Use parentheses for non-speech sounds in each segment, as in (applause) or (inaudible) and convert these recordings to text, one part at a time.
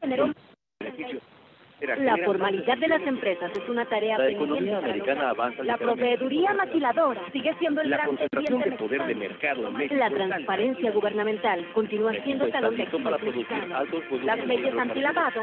generó la formalidad de las empresas es una tarea La economía americana avanza. La proveeduría maquiladora sigue siendo el la gran concentración de poder de mercado en México. La transparencia gubernamental continúa siendo talón de para producir Las leyes antilavado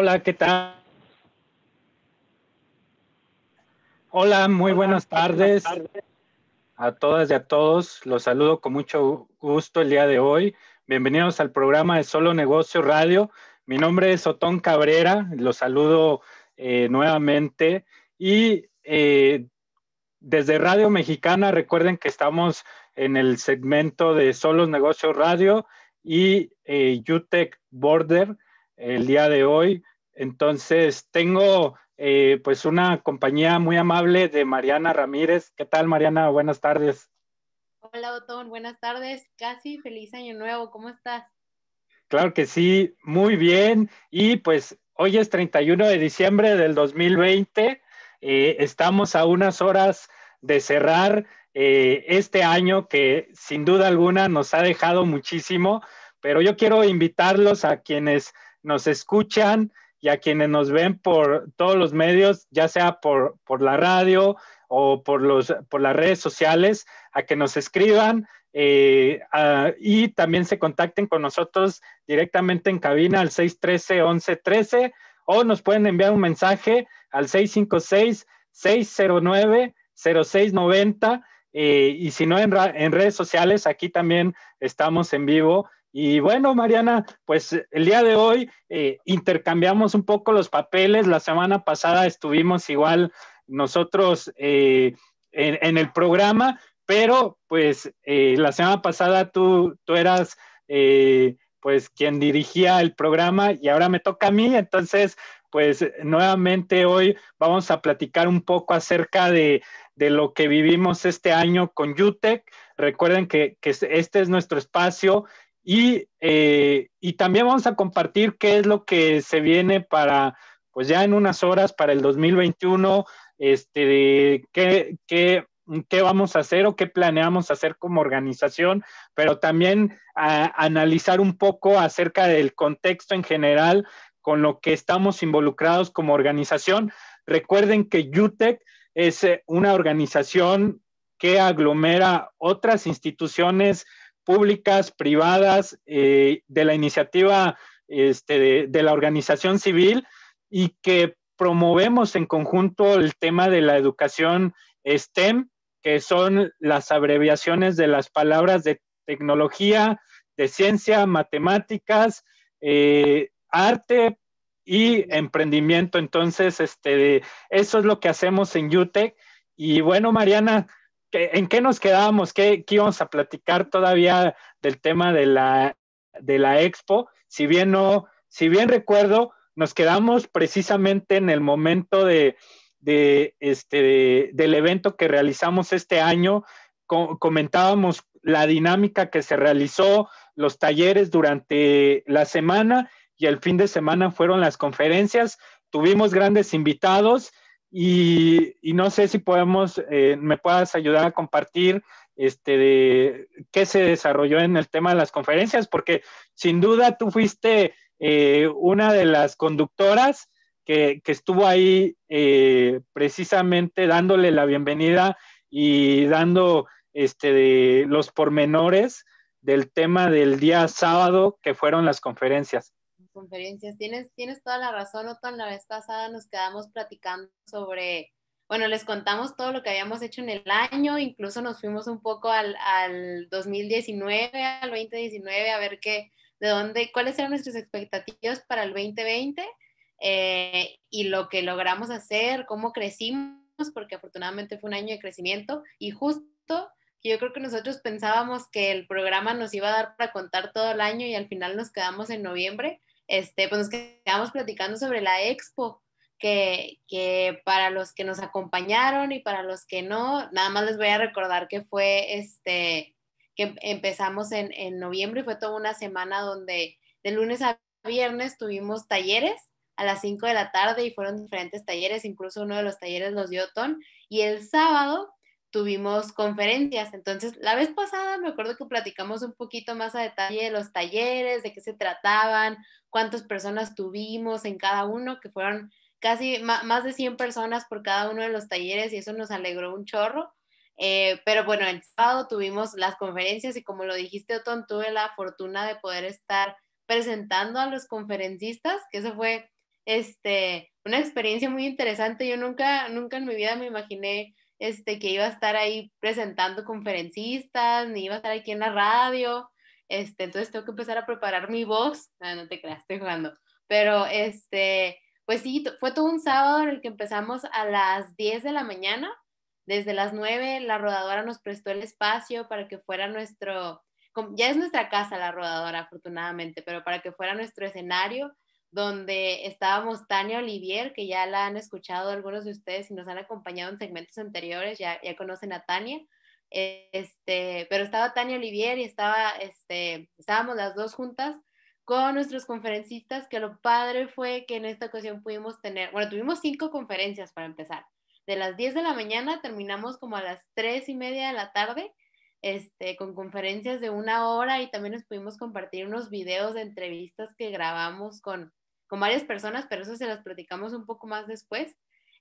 Hola, ¿qué tal? Hola, muy buenas, tardes. a todas y a todos. Los saludo con mucho gusto el día de hoy. Bienvenidos al programa de Solo Negocio Radio. Mi nombre es Otón Cabrera. Los saludo eh, nuevamente. Y eh, desde Radio Mexicana, recuerden que estamos en el segmento de Solo Negocios Radio y eh, UTEC Border el día de hoy. Entonces, tengo eh, pues una compañía muy amable de Mariana Ramírez. ¿Qué tal, Mariana? Buenas tardes. Hola, Otón. Buenas tardes. Casi feliz año nuevo. ¿Cómo estás? Claro que sí, muy bien. Y pues hoy es 31 de diciembre del 2020. Eh, estamos a unas horas de cerrar eh, este año que sin duda alguna nos ha dejado muchísimo, pero yo quiero invitarlos a quienes nos escuchan y a quienes nos ven por todos los medios, ya sea por, por la radio o por, los, por las redes sociales, a que nos escriban eh, y también se contacten con nosotros directamente en cabina al 613-1113 o nos pueden enviar un mensaje al 656-609-0690 eh, y si no en redes sociales, aquí también estamos en vivo y bueno, Mariana, pues eh, el día de hoy eh, intercambiamos un poco los papeles. La semana pasada estuvimos igual nosotros eh, en, el programa, pero pues la semana pasada tú, tú eras pues quien dirigía el programa y ahora me toca a mí. Entonces, pues nuevamente hoy vamos a platicar un poco acerca de, lo que vivimos este año con UTEC. Recuerden que, que este es nuestro espacio eh, y, también vamos a compartir qué es lo que se viene para, pues ya en unas horas, para el 2021, este, qué, qué, qué vamos a hacer o qué planeamos hacer como organización, pero también analizar un poco acerca del contexto en general con lo que estamos involucrados como organización. Recuerden que UTEC es eh, una organización que aglomera otras instituciones públicas, privadas, eh, de la iniciativa este, de, la organización civil y que promovemos en conjunto el tema de la educación STEM, que son las abreviaciones de las palabras de tecnología, de ciencia, matemáticas, eh, arte y emprendimiento. Entonces, este, eso es lo que hacemos en UTEC. Y bueno, Mariana, ¿en qué nos quedábamos? ¿Qué, íbamos a platicar todavía del tema de la, de la expo? Si bien no, si bien recuerdo, nos quedamos precisamente en el momento de, este, del evento que realizamos este año. comentábamos la dinámica que se realizó, los talleres durante la semana y el fin de semana fueron las conferencias. Tuvimos grandes invitados y, no sé si podemos, eh, me puedas ayudar a compartir este, de qué se desarrolló en el tema de las conferencias, porque sin duda tú fuiste eh, una de las conductoras que, estuvo ahí eh, precisamente dándole la bienvenida y dando este, los pormenores del tema del día sábado que fueron las conferencias conferencias. Tienes, tienes toda la razón, Otón. La vez pasada nos quedamos platicando sobre, bueno, les contamos todo lo que habíamos hecho en el año, incluso nos fuimos un poco al, al 2019, al 2019, a ver qué, de dónde, cuáles eran nuestras expectativas para el 2020 eh, y lo que logramos hacer, cómo crecimos, porque afortunadamente fue un año de crecimiento y justo yo creo que nosotros pensábamos que el programa nos iba a dar para contar todo el año y al final nos quedamos en noviembre, este, pues nos quedamos platicando sobre la expo, que, para los que nos acompañaron y para los que no, nada más les voy a recordar que fue este, que empezamos en, en noviembre y fue toda una semana donde de lunes a viernes tuvimos talleres a las 5 de la tarde y fueron diferentes talleres, incluso uno de los talleres los dio Ton. Y el sábado tuvimos conferencias. Entonces, la vez pasada me acuerdo que platicamos un poquito más a detalle de los talleres, de qué se trataban, cuántas personas tuvimos en cada uno, que fueron casi más de 100 personas por cada uno de los talleres y eso nos alegró un chorro. Eh, pero bueno, el sábado tuvimos las conferencias y como lo dijiste, Otón, tuve la fortuna de poder estar presentando a los conferencistas, que eso fue este, una experiencia muy interesante. Yo nunca, nunca en mi vida me imaginé este, que iba a estar ahí presentando conferencistas, ni iba a estar aquí en la radio, este, entonces tengo que empezar a preparar mi voz, ah, no, te creas, estoy jugando, pero este, pues sí, fue todo un sábado en el que empezamos a las 10 de la mañana, desde las 9 la rodadora nos prestó el espacio para que fuera nuestro, ya es nuestra casa la rodadora afortunadamente, pero para que fuera nuestro escenario donde estábamos Tania Olivier, que ya la han escuchado algunos de ustedes y nos han acompañado en segmentos anteriores, ya, ya conocen a Tania. E, este, pero estaba Tania Olivier y estaba, este, estábamos las dos juntas con nuestros conferencistas, que lo padre fue que en esta ocasión pudimos tener, bueno, tuvimos cinco conferencias para empezar. De las 10 de la mañana terminamos como a las 3 y media de la tarde, este, con conferencias de una hora y también nos pudimos compartir unos videos de entrevistas que grabamos con con varias personas, pero eso se las platicamos un poco más después.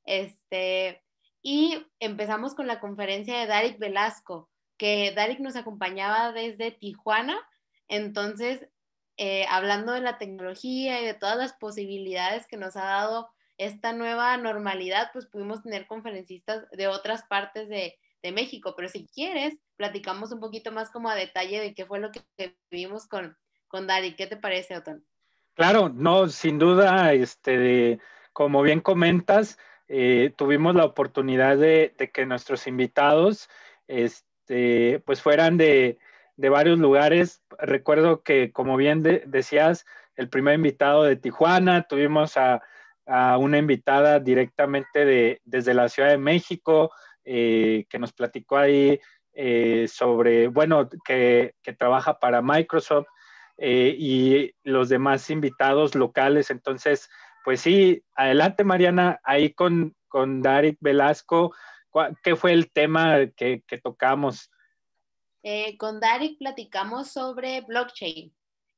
Este, y empezamos con la conferencia de Darik Velasco, que Darik nos acompañaba desde Tijuana, entonces eh, hablando de la tecnología y de todas las posibilidades que nos ha dado esta nueva normalidad, pues pudimos tener conferencistas de otras partes de, México, pero si quieres, platicamos un poquito más como a detalle de qué fue lo que vivimos con, con Darik. ¿Qué te parece, Otón? Claro, no, sin duda, este, como bien comentas, eh, tuvimos la oportunidad de, que nuestros invitados, este, pues fueran de, varios lugares. Recuerdo que, como bien decías, el primer invitado de Tijuana, tuvimos a, una invitada directamente desde la Ciudad de México, eh, que nos platicó ahí eh, sobre, bueno, que, trabaja para Microsoft, eh, y los demás invitados locales. Entonces, pues sí, adelante Mariana, ahí con, con Darek Velasco, ¿qué fue el tema que, tocamos? Eh, con Darek platicamos sobre blockchain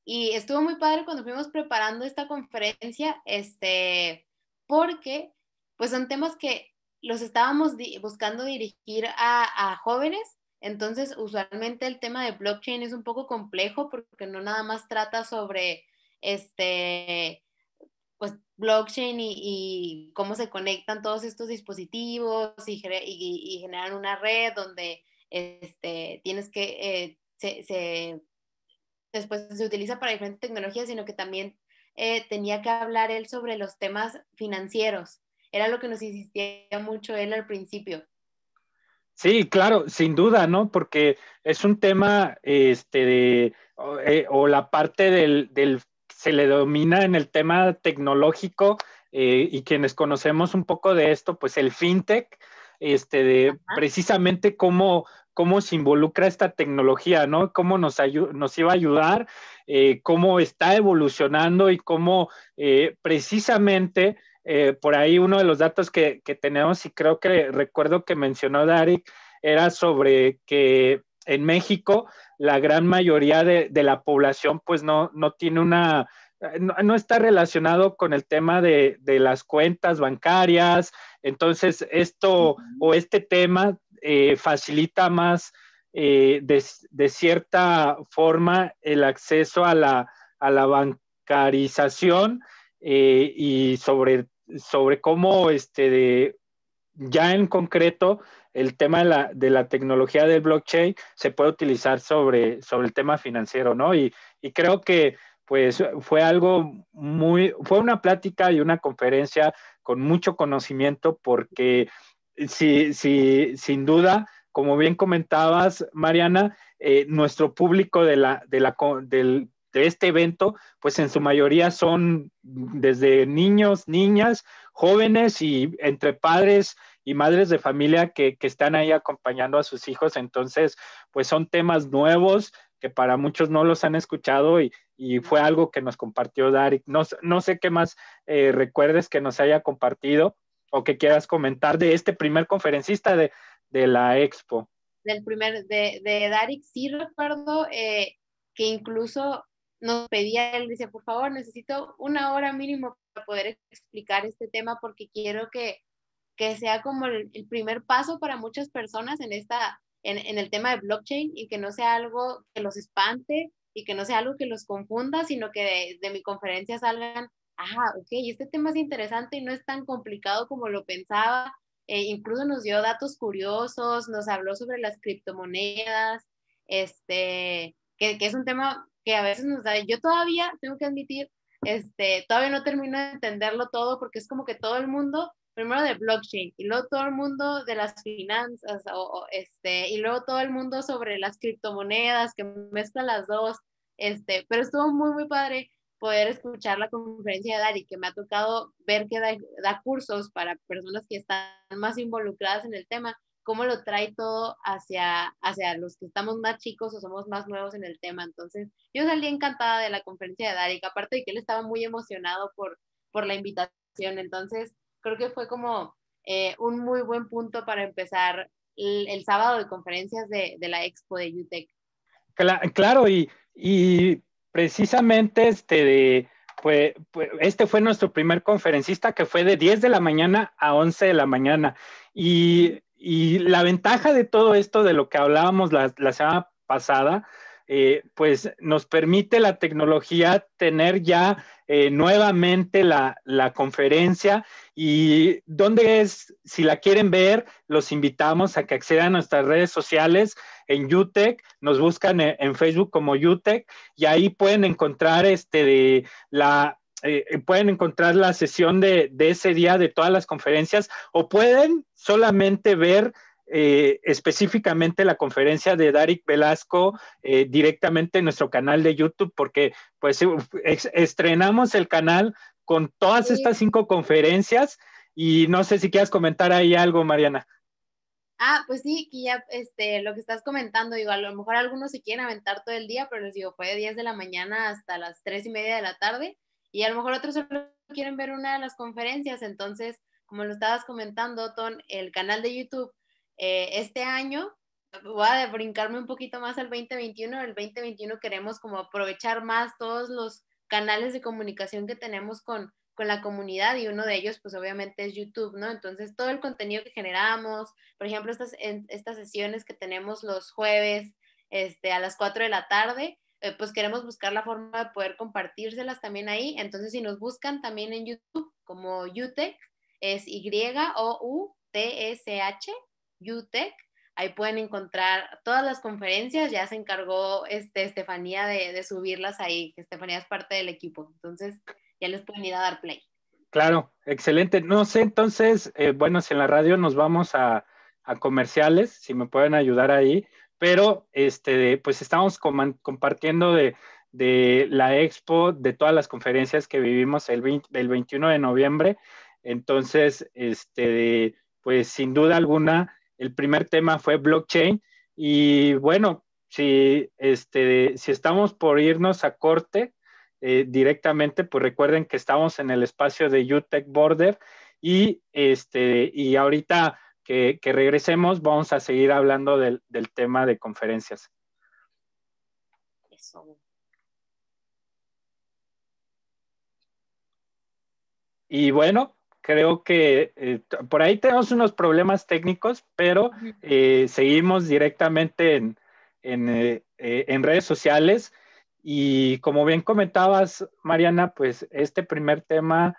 y estuvo muy padre cuando fuimos preparando esta conferencia, este, porque pues son temas que los estábamos buscando dirigir a, a jóvenes entonces, usualmente el tema de blockchain es un poco complejo porque no nada más trata sobre este, pues blockchain y, cómo se conectan todos estos dispositivos y, generan una red donde este, tienes que, eh, se, después se utiliza para diferentes tecnologías, sino que también eh, tenía que hablar él sobre los temas financieros. Era lo que nos insistía mucho él al principio Sí, claro, sin duda, ¿no? Porque es un tema, este, eh, o, la parte del, del, se le domina en el tema tecnológico eh, y quienes conocemos un poco de esto, pues el fintech, este, de precisamente cómo, cómo se involucra esta tecnología, ¿no? Cómo nos, nos iba a ayudar, eh, cómo está evolucionando y cómo precisamente eh, por ahí uno de los datos que, tenemos y creo que recuerdo que mencionó Darek era sobre que en México la gran mayoría de, la población pues no, tiene una eh, no, está relacionado con el tema de, las cuentas bancarias. Entonces, esto o este tema eh, facilita más de, de, cierta forma el acceso a la, a la bancarización eh, y sobre, sobre cómo este ya en concreto el tema de la, tecnología del blockchain se puede utilizar sobre, sobre el tema financiero, ¿no? Y, creo que pues fue algo muy, fue una plática y una conferencia con mucho conocimiento porque si, si, sin duda, como bien comentabas, Mariana, eh, nuestro público de la, de la, del de este evento, pues en su mayoría son desde niños, niñas, jóvenes y entre padres y madres de familia que, están ahí acompañando a sus hijos. Entonces, pues son temas nuevos que para muchos no los han escuchado y, fue algo que nos compartió Darik. No, no sé qué más eh, recuerdes que nos haya compartido o que quieras comentar de este primer conferencista de, la expo. Del primer, de, de Darik, sí recuerdo eh, que incluso nos pedía, él decía, por favor, necesito una hora mínimo para poder explicar este tema porque quiero que, que sea como el, primer paso para muchas personas en, esta, en, en, el tema de blockchain y que no sea algo que los espante y que no sea algo que los confunda, sino que de, mi conferencia salgan, ah, ok, este tema es interesante y no es tan complicado como lo pensaba. Eh, incluso nos dio datos curiosos, nos habló sobre las criptomonedas, este, que, que es un tema que a veces nos da, yo todavía tengo que admitir, este, todavía no termino de entenderlo todo porque es como que todo el mundo, primero de blockchain y luego todo el mundo de las finanzas o, este, y luego todo el mundo sobre las criptomonedas que mezcla las dos, este, pero estuvo muy, muy padre poder escuchar la conferencia de Dari, que me ha tocado ver que da cursos para personas que están más involucradas en el tema cómo lo trae todo hacia, hacia los que estamos más chicos o somos más nuevos en el tema. Entonces, yo salí encantada de la conferencia de Darik, aparte de que él estaba muy emocionado por, por la invitación. Entonces, creo que fue como eh, un muy buen punto para empezar el, sábado de conferencias de, de, la expo de UTEC. claro, y, y precisamente este de... Pues, este fue nuestro primer conferencista que fue de 10 de la mañana a 11 de la mañana. Y y la ventaja de todo esto, de lo que hablábamos la, semana pasada, eh, pues nos permite la tecnología tener ya eh, nuevamente la, conferencia y dónde es, si la quieren ver, los invitamos a que accedan a nuestras redes sociales en UTEC, nos buscan en, en Facebook como UTEC y ahí pueden encontrar este, de la, eh, eh, pueden encontrar la sesión de, ese día de todas las conferencias o pueden solamente ver eh, específicamente la conferencia de Darik Velasco directamente en nuestro canal de YouTube porque pues estrenamos el canal con todas estas cinco conferencias y no sé si quieras comentar ahí algo, Mariana. Ah, pues sí, que ya este, lo que estás comentando, digo, a lo mejor algunos se quieren aventar todo el día, pero les digo, fue de 10 de la mañana hasta las 3 y media de la tarde y a lo mejor otros solo quieren ver una de las conferencias, entonces, como lo estabas comentando, Ton, el canal de YouTube eh, este año, voy a brincarme un poquito más al 2021, el 2021 queremos como aprovechar más todos los canales de comunicación que tenemos con, la comunidad y uno de ellos pues obviamente es YouTube, ¿no? Entonces todo el contenido que generamos, por ejemplo estas, estas sesiones que tenemos los jueves este, a las 4 de la tarde, eh, pues queremos buscar la forma de poder compartírselas también ahí. Entonces, si nos buscan también en YouTube como UTEC, es Y-O-U-T-S-H, e UTEC. Ahí pueden encontrar todas las conferencias, ya se encargó este, Estefanía de, subirlas ahí, que Estefanía es parte del equipo, entonces ya les pueden ir a dar play. Claro, excelente. No sé, entonces, eh, bueno, si en la radio nos vamos a, a comerciales, si me pueden ayudar ahí pero este, pues estamos compartiendo de, la expo, de todas las conferencias que vivimos el, 21 de noviembre. Entonces, este, pues sin duda alguna, el primer tema fue blockchain y bueno, si, este, si estamos por irnos a corte eh, directamente, pues recuerden que estamos en el espacio de UTech Border y, este, y ahorita que, regresemos vamos a seguir hablando del, tema de conferencias. Y bueno, creo que eh, por ahí tenemos unos problemas técnicos, pero eh, seguimos directamente en, eh, en, redes sociales. Y como bien comentabas, Mariana, pues este primer tema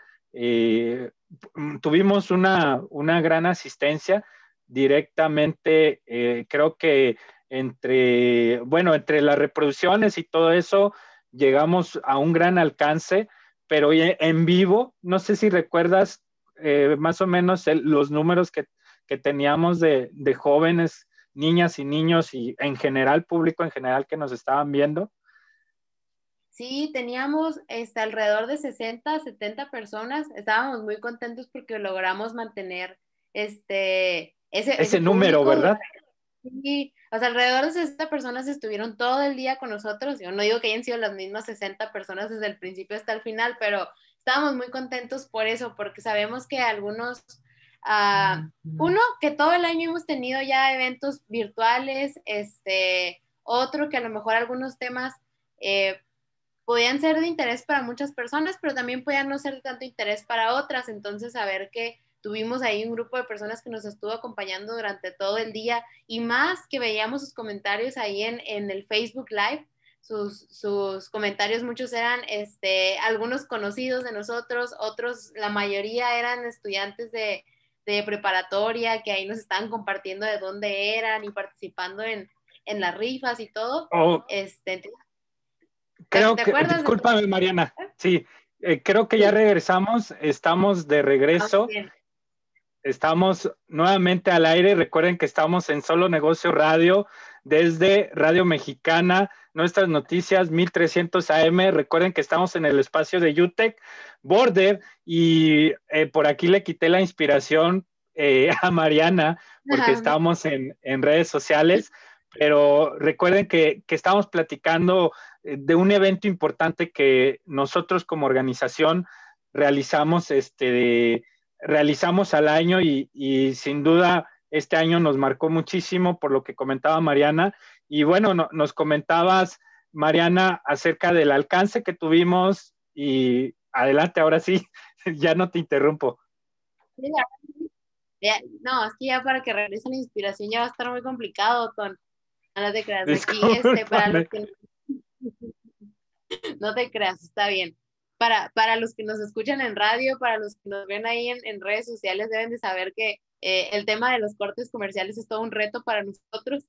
Mm, tuvimos una, una gran asistencia directamente, eh, creo que entre, bueno, entre las reproducciones y todo eso, llegamos a un gran alcance, pero en vivo, no sé si recuerdas eh, más o menos los números que, que teníamos de, de, jóvenes, niñas y niños y en general, público en general que nos estaban viendo. Sí, teníamos este, alrededor de 60, 70 personas. Estábamos muy contentos porque logramos mantener este, ese, número, ¿verdad? Sí, o sea, alrededor de 60 personas estuvieron todo el día con nosotros. Yo no digo que hayan sido las mismas 60 personas desde el principio hasta el final, pero estábamos muy contentos por eso, porque sabemos que algunos, ah, uno, que todo el año hemos tenido ya eventos virtuales, este, otro, que a lo mejor algunos temas... Eh, podían ser de interés para muchas personas, pero también podían no ser de tanto interés para otras. Entonces, saber que tuvimos ahí un grupo de personas que nos estuvo acompañando durante todo el día y más que veíamos sus comentarios ahí en, en el Facebook Live. Sus, sus, comentarios, muchos eran este, algunos conocidos de nosotros, otros, la mayoría eran estudiantes de, de preparatoria que ahí nos estaban compartiendo de dónde eran y participando en, en las rifas y todo. Oh. Este, creo que, discúlpame, Mariana. Sí, eh, creo que ya regresamos, estamos de regreso. Ah, estamos nuevamente al aire. Recuerden que estamos en Solo Negocio Radio desde Radio Mexicana, nuestras noticias 1300 AM. Recuerden que estamos en el espacio de UTEC Border y eh, por aquí le quité la inspiración eh, (laughs) a Mariana porque estamos en, en redes sociales pero recuerden que, estamos platicando eh, de un evento importante que nosotros como organización realizamos, este, realizamos al año y, sin duda este año nos marcó muchísimo por lo que comentaba Mariana. Y bueno, nos comentabas, Mariana, acerca del alcance que tuvimos y adelante, ahora sí, (laughs) ya no te interrumpo. no, es que ya para que regrese la inspiración ya va a estar muy complicado, Ton no te creas. está bien. Para, para los que nos escuchan en radio, para los que nos ven ahí en, redes sociales, deben de saber que eh, el tema de los cortes comerciales es todo un reto para nosotros.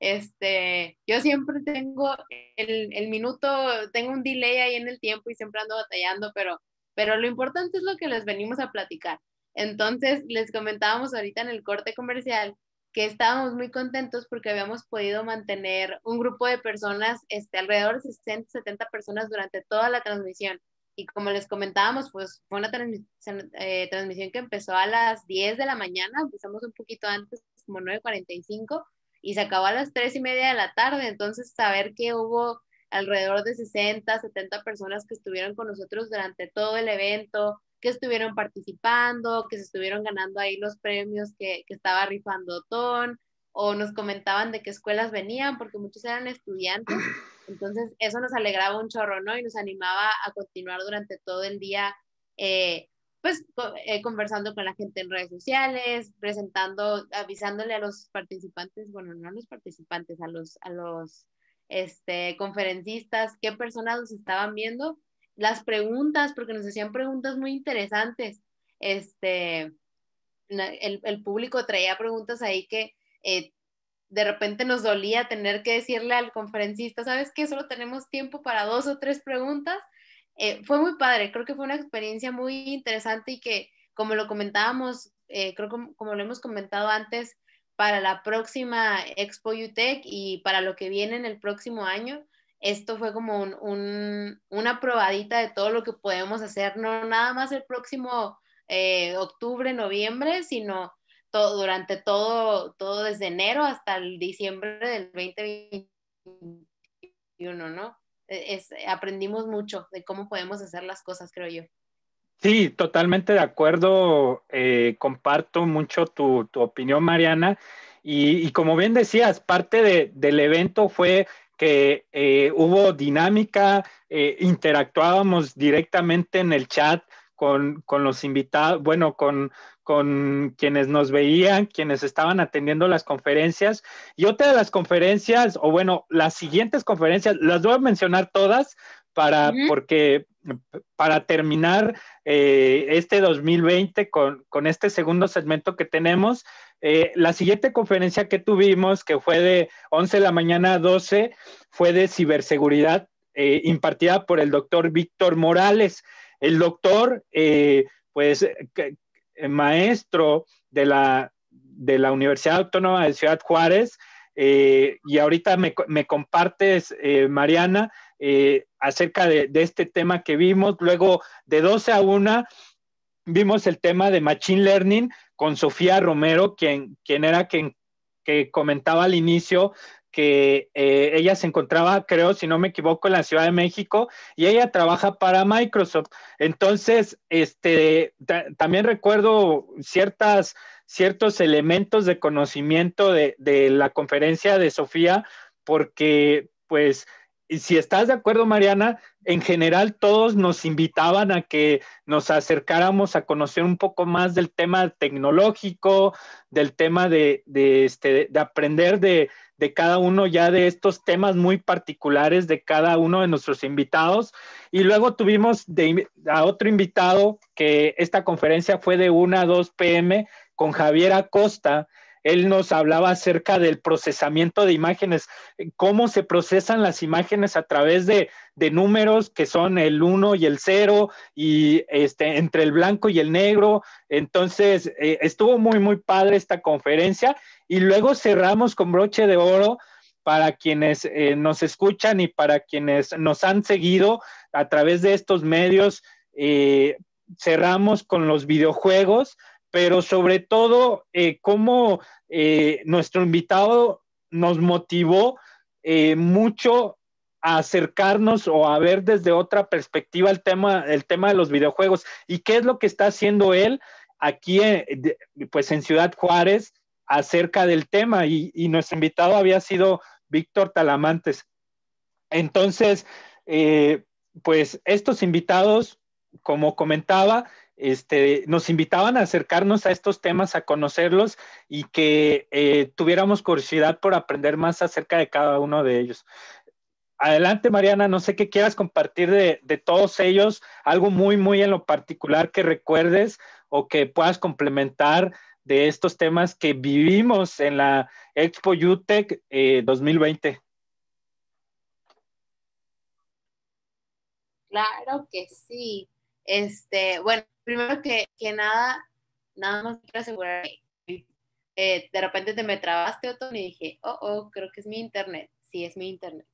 Este, yo siempre tengo el, minuto, tengo un delay ahí en el tiempo y siempre ando batallando, pero, pero lo importante es lo que les venimos a platicar. Entonces, les comentábamos ahorita en el corte comercial que estábamos muy contentos porque habíamos podido mantener un grupo de personas, este, alrededor de 60, 70 personas durante toda la transmisión. Y como les comentábamos, pues fue una eh, transmisión que empezó a las 10 de la mañana, empezamos un poquito antes, como 9.45, y se acabó a las 3 y media de la tarde. Entonces, saber que hubo alrededor de 60, 70 personas que estuvieron con nosotros durante todo el evento, que estuvieron participando, que se estuvieron ganando ahí los premios que, estaba rifando Ton, o nos comentaban de qué escuelas venían, porque muchos eran estudiantes. (clears throat) Entonces, eso nos alegraba un chorro, ¿no? Y nos animaba a continuar durante todo el día, eh, pues, eh, conversando con la gente en redes sociales, presentando, avisándole a los participantes, bueno, no a los participantes, a los, a los este, conferencistas, qué personas nos estaban viendo las preguntas, porque nos hacían preguntas muy interesantes. Este, el, público traía preguntas ahí que eh, de repente nos dolía tener que decirle al conferencista, ¿sabes qué? Solo tenemos tiempo para dos o tres preguntas. Eh, fue muy padre, creo que fue una experiencia muy interesante y que, como lo comentábamos, eh, creo que como lo hemos comentado antes, para la próxima Expo UTEC y para lo que viene en el próximo año, esto fue como una probadita de todo lo que podemos hacer, no nada más el próximo eh, octubre, noviembre, sino todo, durante todo, todo desde enero hasta el diciembre del 2021, ¿no? E-, aprendimos mucho de cómo podemos hacer las cosas, creo yo. Sí, totalmente de acuerdo. Eh, comparto mucho tu, opinión, Mariana. Y, como bien decías, parte del evento fue que eh, hubo dinámica, eh, interactuábamos directamente en el chat con, los invitados, bueno, con, con quienes nos veían, quienes estaban atendiendo las conferencias. Y otra de las conferencias, o bueno, las siguientes conferencias, las voy a mencionar todas para, porque, para terminar eh, este 2020 con, este segundo segmento que tenemos. Eh, la siguiente conferencia que tuvimos, que fue de 11 de la mañana a 12, fue de ciberseguridad eh, impartida por el doctor Víctor Morales. El doctor, pues, maestro de la, Universidad Autónoma de Ciudad Juárez, y ahorita me compartes, Mariana, eh, acerca de, este tema que vimos. Luego, de 12 a 1, vimos el tema de Machine Learning con Sofía Romero, quien, quien era quien que comentaba al inicio que eh, ella se encontraba, creo, si no me equivoco, en la Ciudad de México y ella trabaja para Microsoft. Entonces, este, también recuerdo ciertas, ciertos elementos de conocimiento de, de la conferencia de Sofía, porque pues y si estás de acuerdo, Mariana, en general todos nos invitaban a que nos acercáramos a conocer un poco más del tema tecnológico, del tema de, este, aprender de, de, cada uno ya de estos temas muy particulares de cada uno de nuestros invitados. Y luego tuvimos a otro invitado que esta conferencia fue de 1 a 2 pm con Javier Acosta, él nos hablaba acerca del procesamiento de imágenes, cómo se procesan las imágenes a través de, números que son el 1 y el 0 y este, entre el blanco y el negro. Entonces, eh, estuvo muy, muy padre esta conferencia y luego cerramos con broche de oro para quienes eh, nos escuchan y para quienes nos han seguido a través de estos medios. Eh, cerramos con los videojuegos pero sobre todo eh, cómo eh, nuestro invitado nos motivó eh, mucho a acercarnos o a ver desde otra perspectiva el tema, el tema de los videojuegos y qué es lo que está haciendo él aquí pues en Ciudad Juárez acerca del tema y, y nuestro invitado había sido Víctor Talamantes. Entonces, pues estos invitados, como comentaba, este, nos invitaban a acercarnos a estos temas, a conocerlos y que eh, tuviéramos curiosidad por aprender más acerca de cada uno de ellos. Adelante, Mariana, no sé qué quieras compartir de, todos ellos, algo muy, muy en lo particular que recuerdes o que puedas complementar de estos temas que vivimos en la Expo UTEC 2020. Eh, claro que sí. Este, bueno, primero que, que nada, nada más quiero asegurar. Eh, de repente te me trabaste, Otón, y dije, oh, oh, creo que es mi internet. Sí, es mi internet.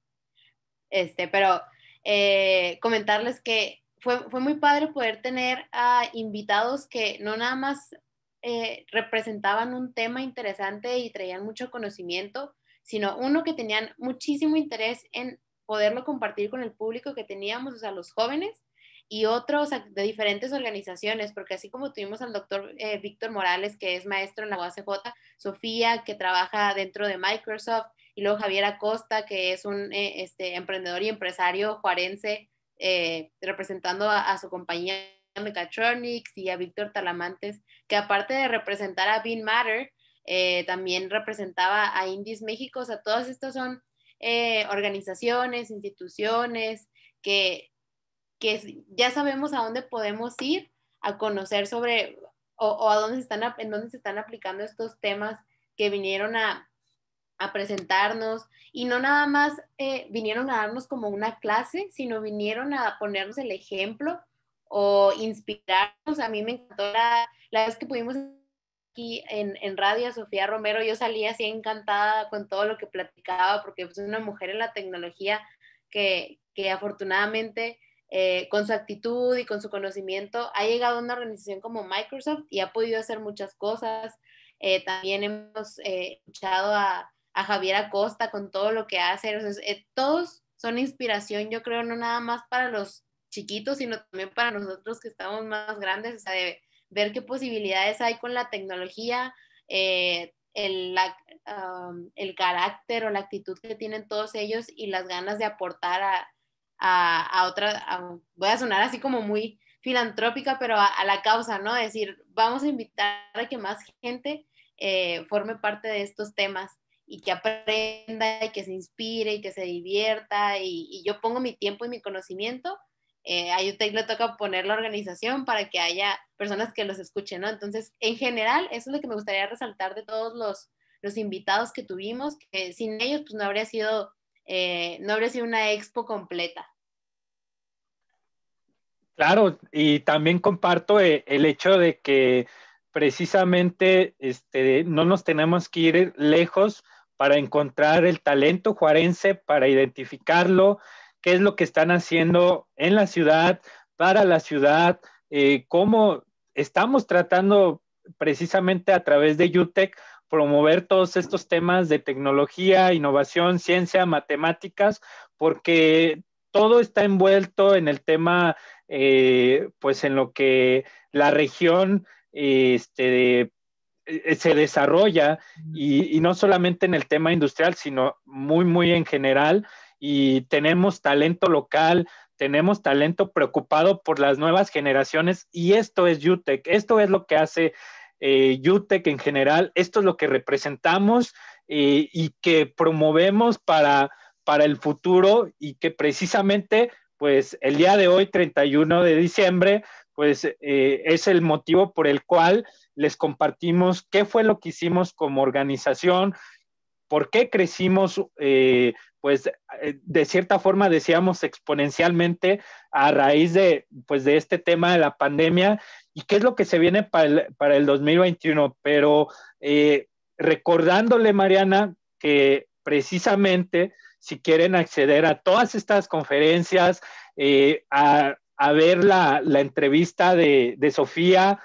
Este, pero eh, comentarles que fue, muy padre poder tener a invitados que no nada más eh, representaban un tema interesante y traían mucho conocimiento, sino uno que tenían muchísimo interés en poderlo compartir con el público que teníamos, o sea, los jóvenes, y otros de diferentes organizaciones, porque así como tuvimos al doctor eh, Víctor Morales, que es maestro en la UACJ, Sofía, que trabaja dentro de Microsoft, y luego Javier Acosta, que es un eh, este, emprendedor y empresario juarense eh, representando a, su compañía Mecatronics, y a Víctor Talamantes, que aparte de representar a Bean Matter, también representaba a Indies México, o sea, todas estas son organizaciones, instituciones que que ya sabemos a dónde podemos ir a conocer sobre o, a dónde están, en dónde se están aplicando estos temas que vinieron a, presentarnos y no nada más eh, vinieron a darnos como una clase, sino vinieron a ponernos el ejemplo o inspirarnos. A mí me encantó la, vez que pudimos aquí en, radio a Sofía Romero, yo salí así encantada con todo lo que platicaba, porque es una mujer en la tecnología que, que afortunadamente eh, con su actitud y con su conocimiento, ha llegado a una organización como Microsoft y ha podido hacer muchas cosas. Eh, también hemos eh, escuchado a, a, Javier Acosta con todo lo que hace. todos son inspiración, yo creo, no nada más para los chiquitos, sino también para nosotros que estamos más grandes, o sea, de ver qué posibilidades hay con la tecnología, el, la, el, carácter o la actitud que tienen todos ellos y las ganas de aportar a, a, otra, voy a sonar así como muy filantrópica, pero a, la causa, ¿no? Es decir, vamos a invitar a que más gente eh, forme parte de estos temas y que aprenda y que se inspire y que se divierta y, yo pongo mi tiempo y mi conocimiento. Eh, a UTEC le toca poner la organización para que haya personas que los escuchen, ¿no? Entonces, en general, eso es lo que me gustaría resaltar de todos los, invitados que tuvimos, que sin ellos, pues no habría sido, eh, no habría sido una expo completa. Claro, y también comparto eh, el hecho de que precisamente este, no nos tenemos que ir lejos para encontrar el talento juarense, para identificarlo, qué es lo que están haciendo en la ciudad, para la ciudad, eh, cómo estamos tratando precisamente a través de UTEC promover todos estos temas de tecnología, innovación, ciencia, matemáticas, porque todo está envuelto en el tema, eh, pues en lo que la región este, eh, se desarrolla y, no solamente en el tema industrial, sino muy, muy en general. Y tenemos talento local, tenemos talento preocupado por las nuevas generaciones y esto es UTEC, esto es lo que hace eh, UTEC en general, esto es lo que representamos y que promovemos para para el futuro y que precisamente, pues el día de hoy, 31 de diciembre, pues eh, es el motivo por el cual les compartimos qué fue lo que hicimos como organización, por qué crecimos, eh, pues eh, de cierta forma decíamos exponencialmente a raíz de, pues, de este tema de la pandemia y qué es lo que se viene para el, 2021. Pero recordándole, Mariana, que precisamente si quieren acceder a todas estas conferencias, eh, a, ver la, entrevista de, Sofía,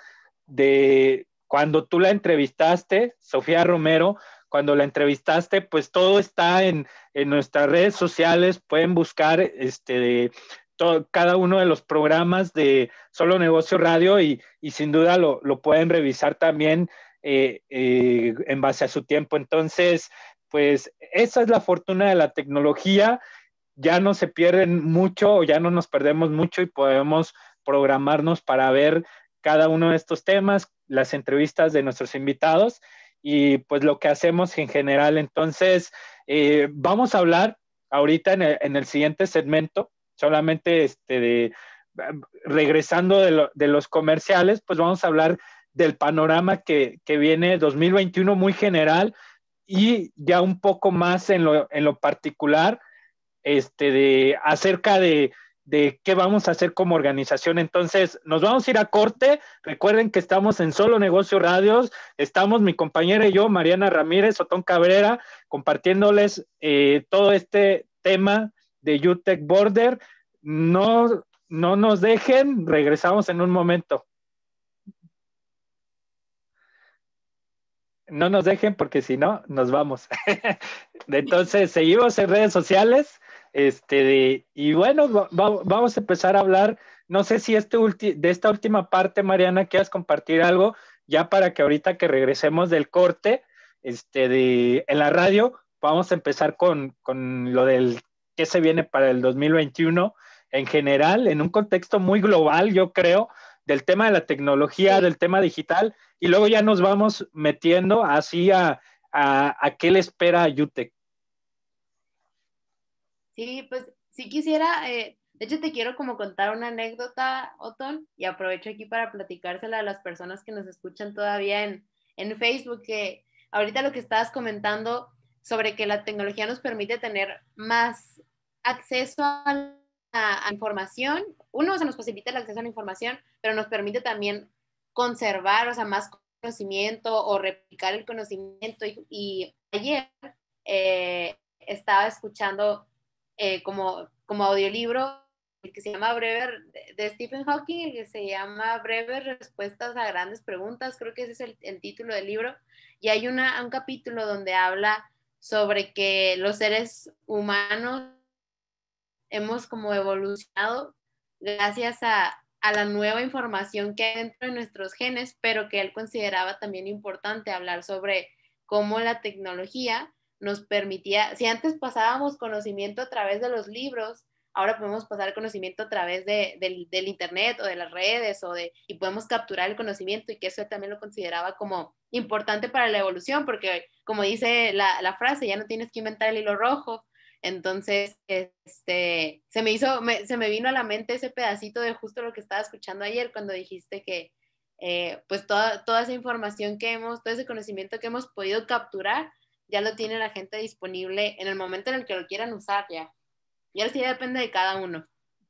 de cuando tú la entrevistaste, Sofía Romero, cuando la entrevistaste, pues todo está en, nuestras redes sociales, pueden buscar este, cada uno de los programas de Solo Negocio Radio y, sin duda lo, pueden revisar también eh, eh, en base a su tiempo. Entonces, pues esa es la fortuna de la tecnología, ya no se pierden mucho o ya no nos perdemos mucho y podemos programarnos para ver cada uno de estos temas, las entrevistas de nuestros invitados y pues lo que hacemos en general. Entonces, eh, vamos a hablar ahorita en el, siguiente segmento, solamente este, regresando de, los comerciales, pues vamos a hablar del panorama que, que viene 2021 muy general, y ya un poco más en lo, en lo particular, este, de, acerca de, de qué vamos a hacer como organización. Entonces, nos vamos a ir a corte. Recuerden que estamos en Solo Negocio Radios. Estamos mi compañera y yo, Mariana Ramírez, Otón Cabrera, compartiéndoles eh, todo este tema de UTEC Border. No, no nos dejen, regresamos en un momento. No nos dejen porque si no, nos vamos. (laughs) Entonces, seguimos en redes sociales. Este, y bueno, vamos a empezar a hablar. No sé si este de esta última parte, Mariana, quieras compartir algo, ya para que ahorita que regresemos del corte, este, de, en la radio, vamos a empezar con, con lo del qué se viene para el 2021 en general, en un contexto muy global, yo creo, del tema de la tecnología, del tema digital, y luego ya nos vamos metiendo así a, a, qué le espera a UTEC. Sí, pues sí quisiera, eh, de hecho te quiero como contar una anécdota, Otón, y aprovecho aquí para platicársela a las personas que nos escuchan todavía en, en Facebook, que ahorita lo que estabas comentando sobre que la tecnología nos permite tener más acceso a a, información, uno, se nos facilita el acceso a la información, pero nos permite también conservar, o sea, más conocimiento o replicar el conocimiento. Y, ayer eh, estaba escuchando eh, como, como audiolibro el que se llama Brever, de Stephen Hawking, que se llama Breves Respuestas a Grandes Preguntas, creo que ese es el, título del libro, y hay una, un capítulo donde habla sobre que los seres humanos hemos como evolucionado gracias a, la nueva información que entra en nuestros genes, pero que él consideraba también importante hablar sobre cómo la tecnología nos permitía, si antes pasábamos conocimiento a través de los libros, ahora podemos pasar conocimiento a través de, del, internet o de las redes y podemos capturar el conocimiento y que eso también lo consideraba como importante para la evolución, porque como dice la, la frase, ya no tienes que inventar el hilo rojo, entonces, este, se me hizo, se me vino a la mente ese pedacito de justo lo que estaba escuchando ayer cuando dijiste que, eh, pues toda, toda esa información que hemos, todo ese conocimiento que hemos podido capturar, ya lo tiene la gente disponible en el momento en el que lo quieran usar ya. Y ahora sí depende de cada uno.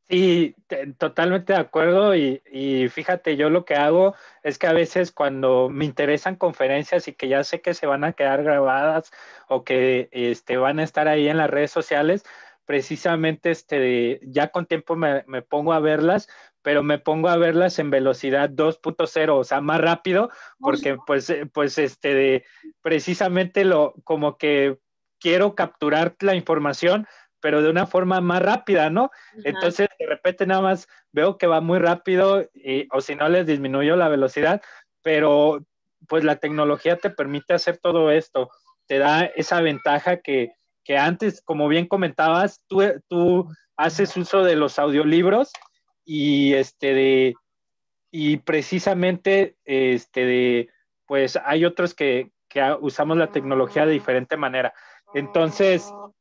Sí, totalmente de acuerdo y, y, fíjate, yo lo que hago es que a veces cuando me interesan conferencias y que ya sé que se van a quedar grabadas o que este, van a estar ahí en las redes sociales, precisamente este, ya con tiempo me, me pongo a verlas, pero me pongo a verlas en velocidad 2.0, o sea, más rápido, porque pues, eh, pues este, precisamente lo, como que quiero capturar la información, pero de una forma más rápida, ¿no? Entonces, de repente nada más veo que va muy rápido o si no les disminuyo la velocidad, pero pues la tecnología te permite hacer todo esto, te da esa ventaja que, que antes, como bien comentabas, tú, tú haces uso de los audiolibros y este de y precisamente este de pues hay otros que, que usamos la tecnología de ah. diferente manera. Entonces, oh.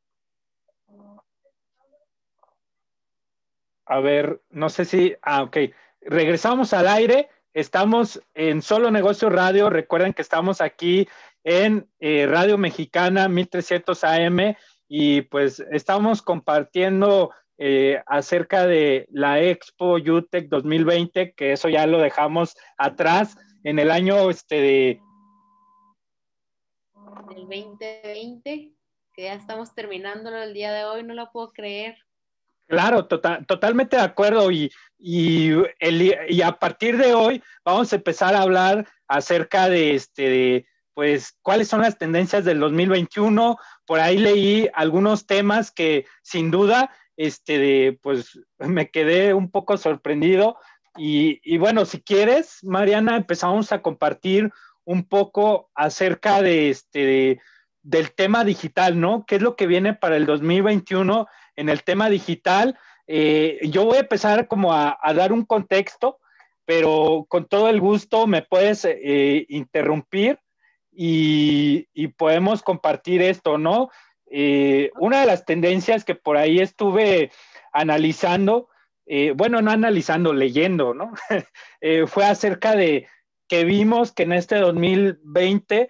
a ver, no sé si, ah, ok, regresamos al aire, estamos en Solo Negocio Radio, recuerden que estamos aquí en eh, Radio Mexicana 1300 AM y pues estamos compartiendo eh, acerca de la Expo UTEC 2020, que eso ya lo dejamos atrás en el año este de... El 2020, que ya estamos terminándolo el día de hoy, no lo puedo creer. Claro, tota-, totalmente de acuerdo. Y, y, a partir de hoy vamos a empezar a hablar acerca de, este, pues, cuáles son las tendencias del 2021. Por ahí leí algunos temas que sin duda, este, pues, me quedé un poco sorprendido. Y, bueno, si quieres, Mariana, empezamos a compartir un poco acerca de, este, del tema digital, ¿no? ¿Qué es lo que viene para el 2021? en el tema digital. Eh, yo voy a empezar como a, dar un contexto, pero con todo el gusto me puedes eh, interrumpir y, podemos compartir esto, ¿no? Eh, una de las tendencias que por ahí estuve analizando, bueno, no analizando, leyendo, ¿no? (laughs) fue acerca de que vimos que en este 2020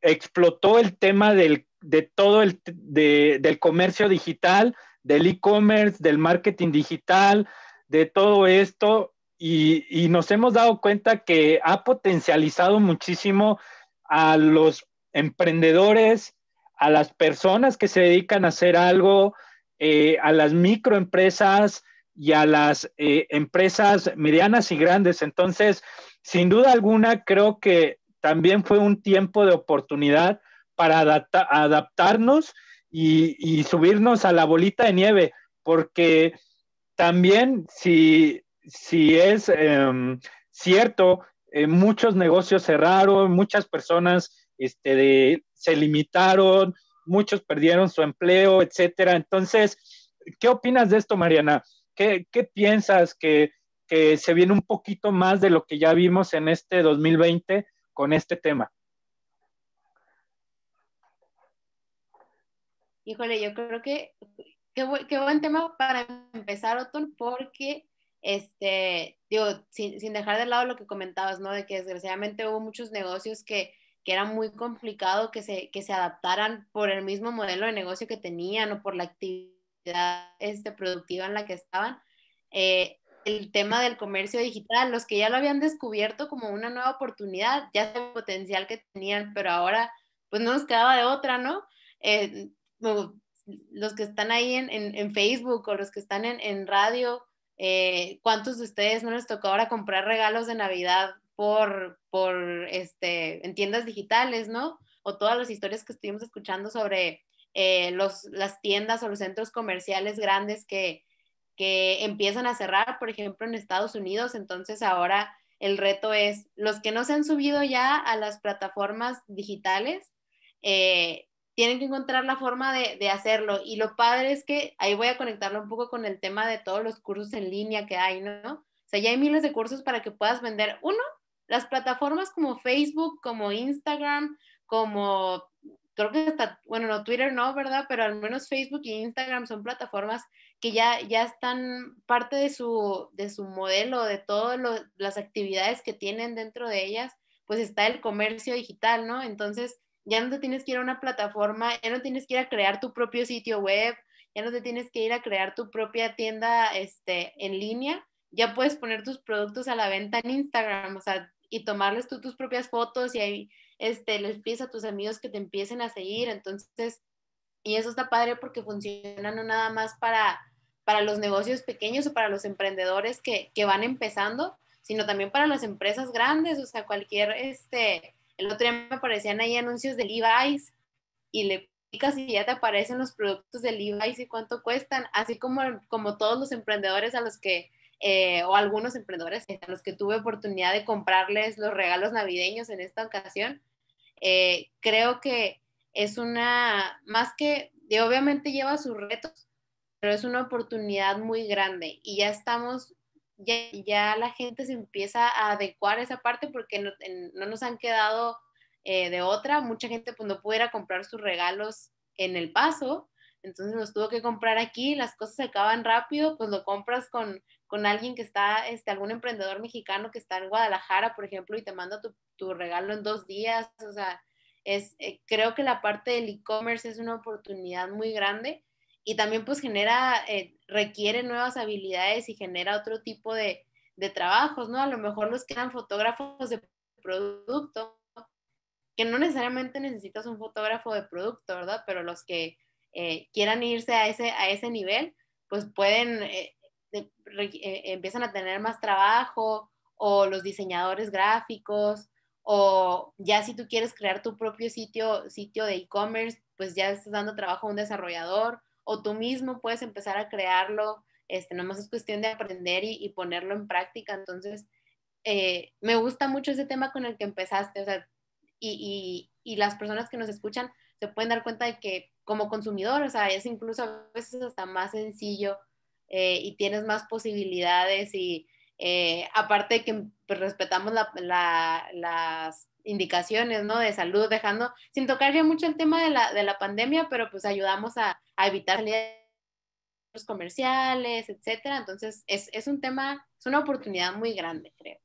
explotó el tema del, de todo el del comercio digital, del e-commerce, del marketing digital, de todo esto, y, nos hemos dado cuenta que ha potencializado muchísimo a los emprendedores, a las personas que se dedican a hacer algo, eh, a las microempresas y a las eh, empresas medianas y grandes. Entonces, sin duda alguna, creo que también fue un tiempo de oportunidad para adaptarnos y, subirnos a la bolita de nieve, porque también si, si es em, cierto, eh, muchos negocios cerraron, muchas personas este, se limitaron, muchos perdieron su empleo, etcétera. Entonces, ¿qué opinas de esto, Mariana? ¿Qué, qué piensas que, que se viene un poquito más de lo que ya vimos en este 2020 con este tema? Híjole, yo creo que qué, qué buen tema para empezar, Otón, porque, este, digo, sin, dejar de lado lo que comentabas, ¿no? De que desgraciadamente hubo muchos negocios que, que era muy complicado que se, que se adaptaran por el mismo modelo de negocio que tenían o por la actividad este, productiva en la que estaban. Eh, el tema del comercio digital, los que ya lo habían descubierto como una nueva oportunidad, ya el potencial que tenían, pero ahora pues no nos quedaba de otra, ¿no? Eh, los que están ahí en, Facebook o los que están en, radio, eh, ¿cuántos de ustedes no les tocó ahora comprar regalos de Navidad por, por este, en tiendas digitales, ¿no? O todas las historias que estuvimos escuchando sobre eh, las tiendas o los centros comerciales grandes que, empiezan a cerrar, por ejemplo, en Estados Unidos. Entonces ahora el reto es los que no se han subido ya a las plataformas digitales, eh, tienen que encontrar la forma de, hacerlo. Y lo padre es que ahí voy a conectarlo un poco con el tema de todos los cursos en línea que hay, ¿no? O sea, ya hay miles de cursos para que puedas vender. Uno, las plataformas como Facebook, como Instagram, como creo que hasta, bueno, no Twitter no, ¿verdad? Pero al menos Facebook y Instagram son plataformas que ya, ya están parte de su, de su modelo, de todas las actividades que tienen dentro de ellas, pues está el comercio digital, ¿no? Entonces, ya no te tienes que ir a una plataforma, ya no tienes que ir a crear tu propio sitio web, ya no te tienes que ir a crear tu propia tienda este, en línea, ya puedes poner tus productos a la venta en Instagram, o sea, y tomarles tú tus propias fotos y ahí este, les pides a tus amigos que te empiecen a seguir, entonces, y eso está padre porque funciona no nada más para, para los negocios pequeños o para los emprendedores que, que van empezando, sino también para las empresas grandes, o sea, cualquier, este, el otro día me aparecían ahí anuncios de Levi's y le picas y ya te aparecen los productos de Levi's y cuánto cuestan, así como, como todos los emprendedores a los que, eh, o algunos emprendedores eh, a los que tuve oportunidad de comprarles los regalos navideños en esta ocasión. Eh, creo que es una, más que, obviamente lleva sus retos, pero es una oportunidad muy grande y ya estamos ya, la gente se empieza a adecuar a esa parte porque no, nos han quedado eh, de otra. Mucha gente pues no pudiera comprar sus regalos en el paso, entonces nos tuvo que comprar aquí, las cosas se acaban rápido, pues lo compras con, alguien que está, este, algún emprendedor mexicano que está en Guadalajara, por ejemplo, y te manda tu, regalo en dos días, o sea, eh, creo que la parte del e-commerce es una oportunidad muy grande y también pues genera, eh, requiere nuevas habilidades y genera otro tipo de, trabajos, ¿no? A lo mejor los que eran fotógrafos de producto, que no necesariamente necesitas un fotógrafo de producto, ¿verdad? Pero los que eh, quieran irse a ese, a ese nivel, pues pueden, eh, empiezan a tener más trabajo o los diseñadores gráficos o ya si tú quieres crear tu propio sitio, sitio de e-commerce, pues ya estás dando trabajo a un desarrollador o tú mismo puedes empezar a crearlo, este, nomás es cuestión de aprender y, ponerlo en práctica. Entonces, eh, me gusta mucho ese tema con el que empezaste, o sea, y, y, las personas que nos escuchan se pueden dar cuenta de que como consumidor, o sea, es incluso a veces hasta más sencillo eh, y tienes más posibilidades y eh, aparte de que pues, respetamos las indicaciones, ¿no? De salud, dejando, sin tocar ya mucho el tema de la, de la pandemia, pero pues ayudamos a, a evitar los comerciales, etcétera. Entonces, es, un tema, es una oportunidad muy grande, creo.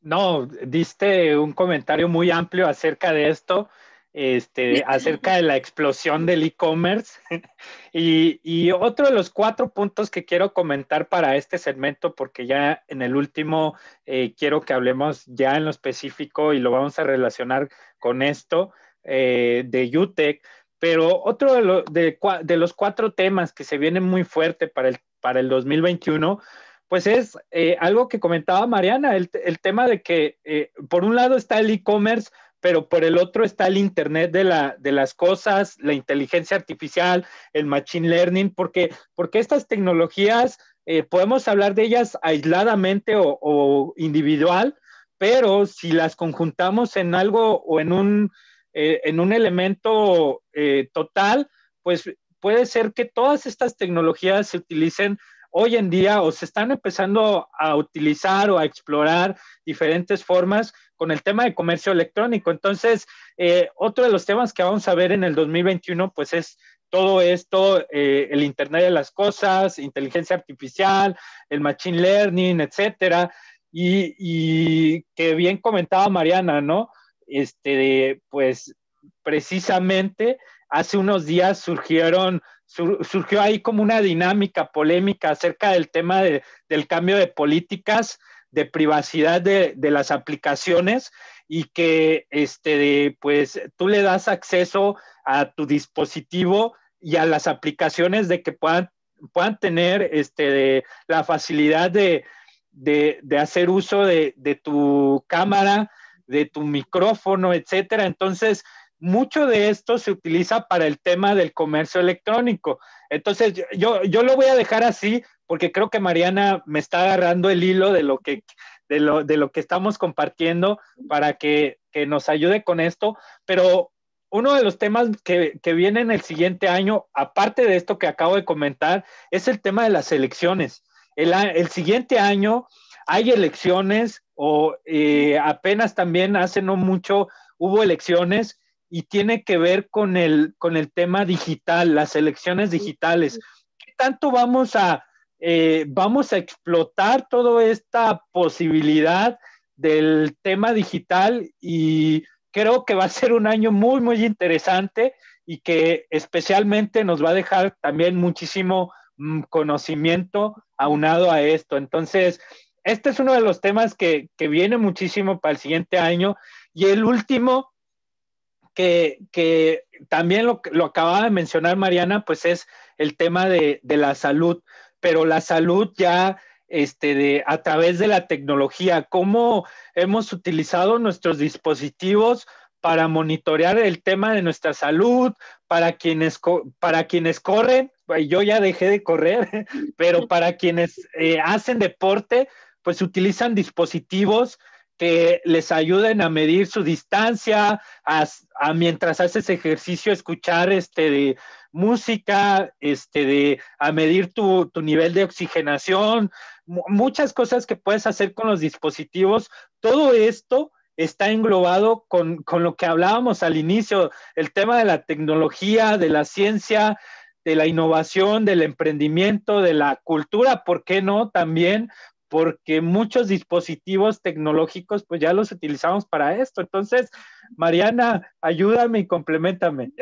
No, diste un comentario muy amplio acerca de esto. Este, acerca de la explosión del e-commerce. (laughs) y, otro de los cuatro puntos que quiero comentar para este segmento, porque ya en el último eh, quiero que hablemos ya en lo específico y lo vamos a relacionar con esto eh, de UTEC, pero otro de, de, los cuatro temas que se vienen muy fuerte para el, para el 2021, pues es eh, algo que comentaba Mariana, el, el tema de que eh, por un lado está el e-commerce, pero por el otro está el Internet de, la, de las cosas, la inteligencia artificial, el machine learning, porque, porque estas tecnologías eh, podemos hablar de ellas aisladamente o, o, individual, pero si las conjuntamos en algo o en un eh, en un elemento eh, total, pues puede ser que todas estas tecnologías se utilicen hoy en día o se están empezando a utilizar o a explorar diferentes formas con el tema de comercio electrónico. Entonces, eh, otro de los temas que vamos a ver en el 2021, pues es todo esto, el Internet de las Cosas, inteligencia artificial, el machine learning, etcétera. Y, y que bien comentaba Mariana, ¿no? este, pues precisamente hace unos días surgieron, surgió ahí como una dinámica polémica acerca del tema del cambio de políticas de privacidad de, las aplicaciones y que este, pues tú le das acceso a tu dispositivo y a las aplicaciones de que puedan, tener este, la facilidad de hacer uso de, tu cámara, de tu micrófono, etcétera. Entonces, mucho de esto se utiliza para el tema del comercio electrónico. Entonces, yo, yo lo voy a dejar así porque creo que Mariana me está agarrando el hilo de lo que, de lo, que estamos compartiendo para que, nos ayude con esto. Pero uno de los temas que, que viene en el siguiente año, aparte de esto que acabo de comentar, es el tema de las elecciones. El, el siguiente año hay elecciones o eh, apenas también hace no mucho hubo elecciones y tiene que ver con el, con el tema digital, las elecciones digitales. ¿Qué tanto vamos a, eh, vamos a explotar toda esta posibilidad del tema digital? Y creo que va a ser un año muy, muy interesante y que especialmente nos va a dejar también muchísimo mm, conocimiento aunado a esto. Entonces, este es uno de los temas que, viene muchísimo para el siguiente año. Y el último, que, también lo, lo, acababa de mencionar Mariana, pues es el tema de, la salud, pero la salud ya este, a través de la tecnología, cómo hemos utilizado nuestros dispositivos para monitorear el tema de nuestra salud, para quienes, para quienes corren, yo ya dejé de correr, (laughs) pero para quienes eh, hacen deporte, pues utilizan dispositivos que les ayuden a medir su distancia, a, mientras haces ejercicio, escuchar este de música, este de a medir tu, nivel de oxigenación, muchas cosas que puedes hacer con los dispositivos. Todo esto está englobado con, con, lo que hablábamos al inicio, el tema de la tecnología, de la ciencia, de la innovación, del emprendimiento, de la cultura, ¿por qué no? También, porque muchos dispositivos tecnológicos pues ya los utilizamos para esto. Entonces, Mariana, ayúdame y complementame.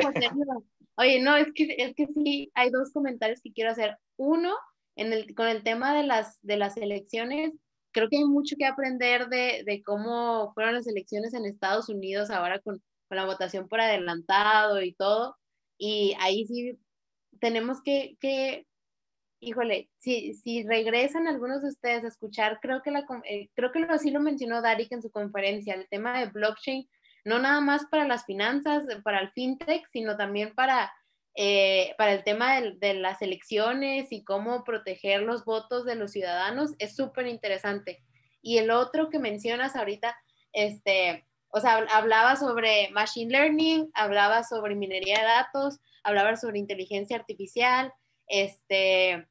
oye, no, es que, que sí, hay dos comentarios que quiero hacer. Uno, en el, con el tema de las, de las elecciones, creo que hay mucho que aprender de, cómo fueron las elecciones en Estados Unidos ahora con, la votación por adelantado y todo. Y ahí sí tenemos que híjole, si, si regresan algunos de ustedes a escuchar, creo que, la, eh, creo que así lo mencionó Darik en su conferencia, el tema de blockchain, no nada más para las finanzas, para el fintech, sino también para, eh, para el tema de, de, las elecciones y cómo proteger los votos de los ciudadanos, es súper interesante. Y el otro que mencionas ahorita, este, o sea, hablaba sobre machine learning, hablaba sobre minería de datos, hablaba sobre inteligencia artificial, este,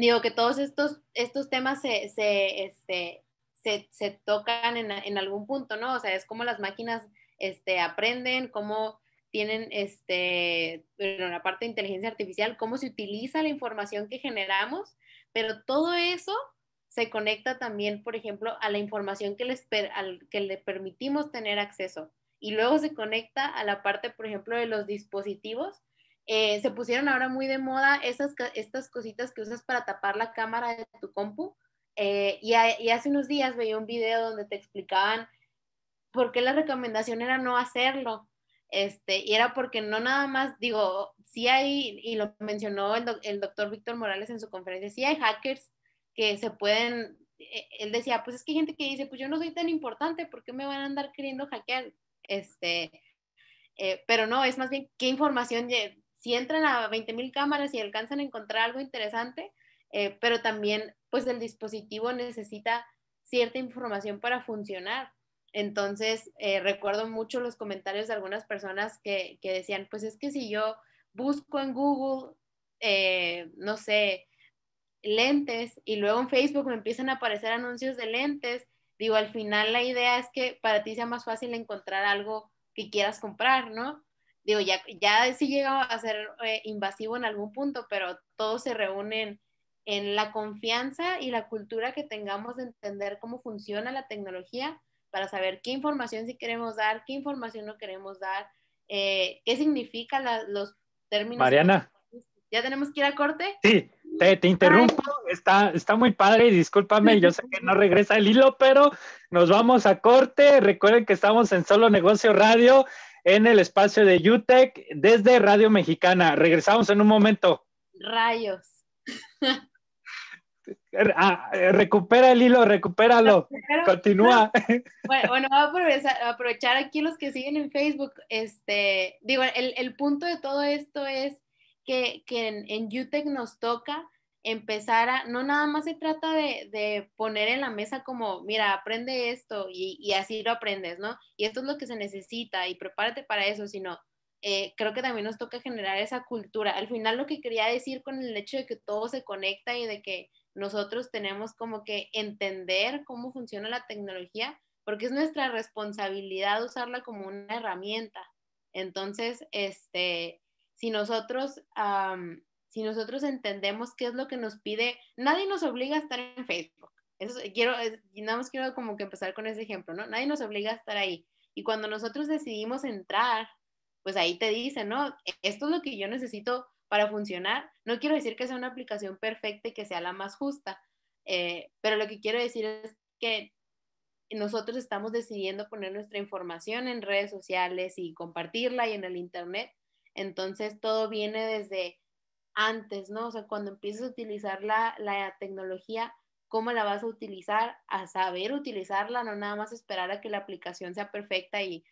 digo que todos estos, estos temas se, se, este, se, se tocan en, en, algún punto, ¿no? O sea, es como las máquinas este, aprenden, cómo tienen, este, bueno, la parte de inteligencia artificial, cómo se utiliza la información que generamos, pero todo eso se conecta también, por ejemplo, a la información que, les que le permitimos tener acceso. Y luego se conecta a la parte, por ejemplo, de los dispositivos eh, se pusieron ahora muy de moda esas, estas cositas que usas para tapar la cámara de tu compu. Eh, y, hace unos días veía un video donde te explicaban por qué la recomendación era no hacerlo. Este, y era porque no nada más, digo, sí hay, y lo mencionó el, doctor Víctor Morales en su conferencia, sí hay hackers que se pueden, eh, él decía, pues es que hay gente que dice, pues yo no soy tan importante, ¿por qué me van a andar queriendo hackear? Este, pero no, es más bien qué información si entran a 20.000 cámaras y alcanzan a encontrar algo interesante, eh, pero también pues el dispositivo necesita cierta información para funcionar. Entonces, eh, recuerdo mucho los comentarios de algunas personas que, decían, pues es que si yo busco en Google, eh, no sé, lentes y luego en Facebook me empiezan a aparecer anuncios de lentes, digo, al final la idea es que para ti sea más fácil encontrar algo que quieras comprar, ¿no? digo, ya, ya sí llega a ser eh, invasivo en algún punto, pero todos se reúnen en la confianza y la cultura que tengamos de entender cómo funciona la tecnología para saber qué información sí queremos dar, qué información no queremos dar, eh, qué significan los términos. Mariana. ¿Ya tenemos que ir a corte? Sí, te, interrumpo, está, está muy padre y discúlpame, yo sé que no regresa el hilo, pero nos vamos a corte. Recuerden que estamos en Solo Negocio Radio en el espacio de UTEC desde Radio Mexicana. Regresamos en un momento. Rayos. Ah, recupera el hilo, recupéralo. (laughs) Continúa. (laughs) Bueno, voy a aprovechar aquí los que siguen en Facebook. Este, digo, el, punto de todo esto es que, en, en UTEC nos toca empezar a, no nada más se trata de, poner en la mesa como, mira, aprende esto y, así lo aprendes, ¿no? Y esto es lo que se necesita y prepárate para eso, sino eh, creo que también nos toca generar esa cultura. Al final lo que quería decir con el hecho de que todo se conecta y de que nosotros tenemos como que entender cómo funciona la tecnología, porque es nuestra responsabilidad usarla como una herramienta. Entonces, este, si nosotros si nosotros entendemos qué es lo que nos pide, nadie nos obliga a estar en Facebook. Eso, quiero, nada más quiero como que empezar con ese ejemplo, ¿no? Nadie nos obliga a estar ahí. Y cuando nosotros decidimos entrar, pues ahí te dicen, ¿no? E, esto es lo que yo necesito para funcionar. No quiero decir que sea una aplicación perfecta y que sea la más justa, eh, pero lo que quiero decir es que nosotros estamos decidiendo poner nuestra información en redes sociales y compartirla y en el Internet. Entonces todo viene desde antes, ¿no? O sea, cuando empieces a utilizar la, la tecnología, cómo la vas a utilizar, a saber utilizarla, no nada más esperar a que la aplicación sea perfecta y,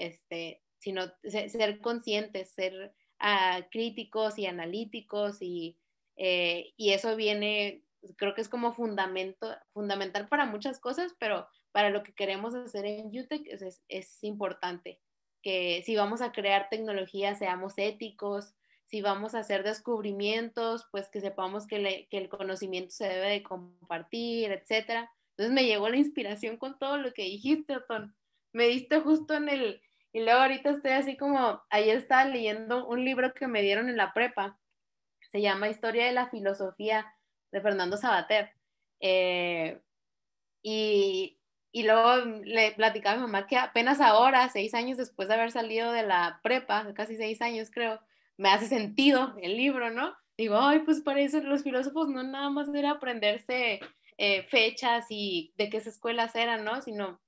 este, sino ser, conscientes, ser ah, críticos y analíticos eh, y, eso viene, creo que es como fundamento, fundamental para muchas cosas, pero para lo que queremos hacer en UTEC pues, es, es importante que si vamos a crear tecnología seamos éticos, si vamos a hacer descubrimientos, pues que sepamos que, el conocimiento se debe de compartir, etcétera. Entonces me llegó la inspiración con todo lo que dijiste, Otón. Me diste justo en el, y luego ahorita estoy así como, ahí estaba leyendo un libro que me dieron en la prepa, se llama Historia de la Filosofía de Fernando Sabater. Eh, y, y, luego le platicaba a mi mamá que apenas ahora, seis años después de haber salido de la prepa, casi seis años creo, me hace sentido el libro, ¿no? Digo, ay, pues para eso los filósofos no nada más era aprenderse eh, fechas y de qué escuelas eran, ¿no? Sino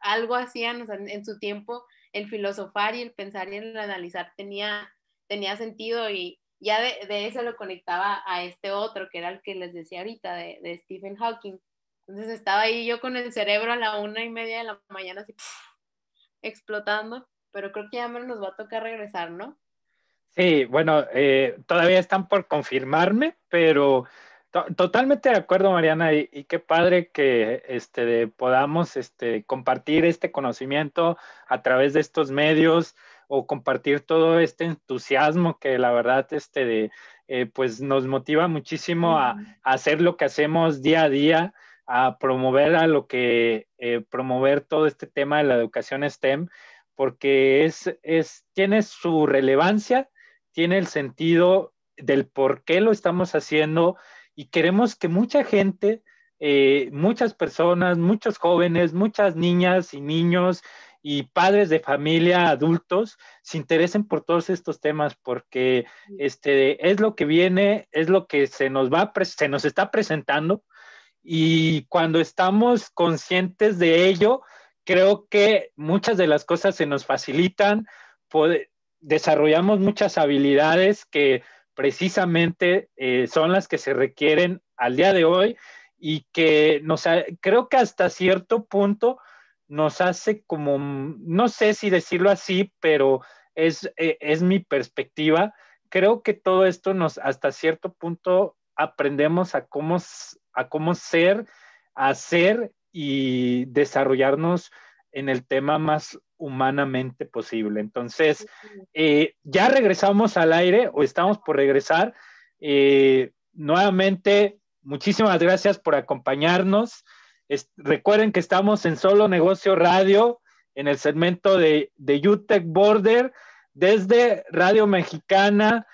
algo hacían o sea, en su tiempo, el filosofar y el pensar y el analizar tenía, tenía sentido y ya de, eso lo conectaba a este otro, que era el que les decía ahorita, de, de, Stephen Hawking. Entonces estaba ahí yo con el cerebro a la una y media de la mañana, así explotando, pero creo que ya nos va a tocar regresar, ¿no? Sí, bueno, eh, todavía están por confirmarme, pero totalmente de acuerdo, Mariana, y, qué padre que este, podamos este, compartir este conocimiento a través de estos medios o compartir todo este entusiasmo que la verdad este, eh, pues nos motiva muchísimo a, hacer lo que hacemos día a día, a promover a lo que, eh, promover todo este tema de la educación STEM, porque es, es, tiene su relevancia tiene el sentido del por qué lo estamos haciendo y queremos que mucha gente, eh, muchas personas, muchos jóvenes, muchas niñas y niños y padres de familia, adultos, se interesen por todos estos temas porque este, es lo que viene, es lo que se nos, va, se nos está presentando y cuando estamos conscientes de ello, creo que muchas de las cosas se nos facilitan, desarrollamos muchas habilidades que precisamente eh, son las que se requieren al día de hoy y que creo que hasta cierto punto nos hace como, no sé si decirlo así, pero es, eh, es mi perspectiva. Creo que todo esto nos, hasta cierto punto, aprendemos a cómo, a cómo ser, hacer y desarrollarnos en el tema más humanamente posible. Entonces, eh, ya regresamos al aire o estamos por regresar. Eh, nuevamente, muchísimas gracias por acompañarnos. recuerden que estamos en Solo Negocio Radio, en el segmento de, de UTEC Border, desde Radio Mexicana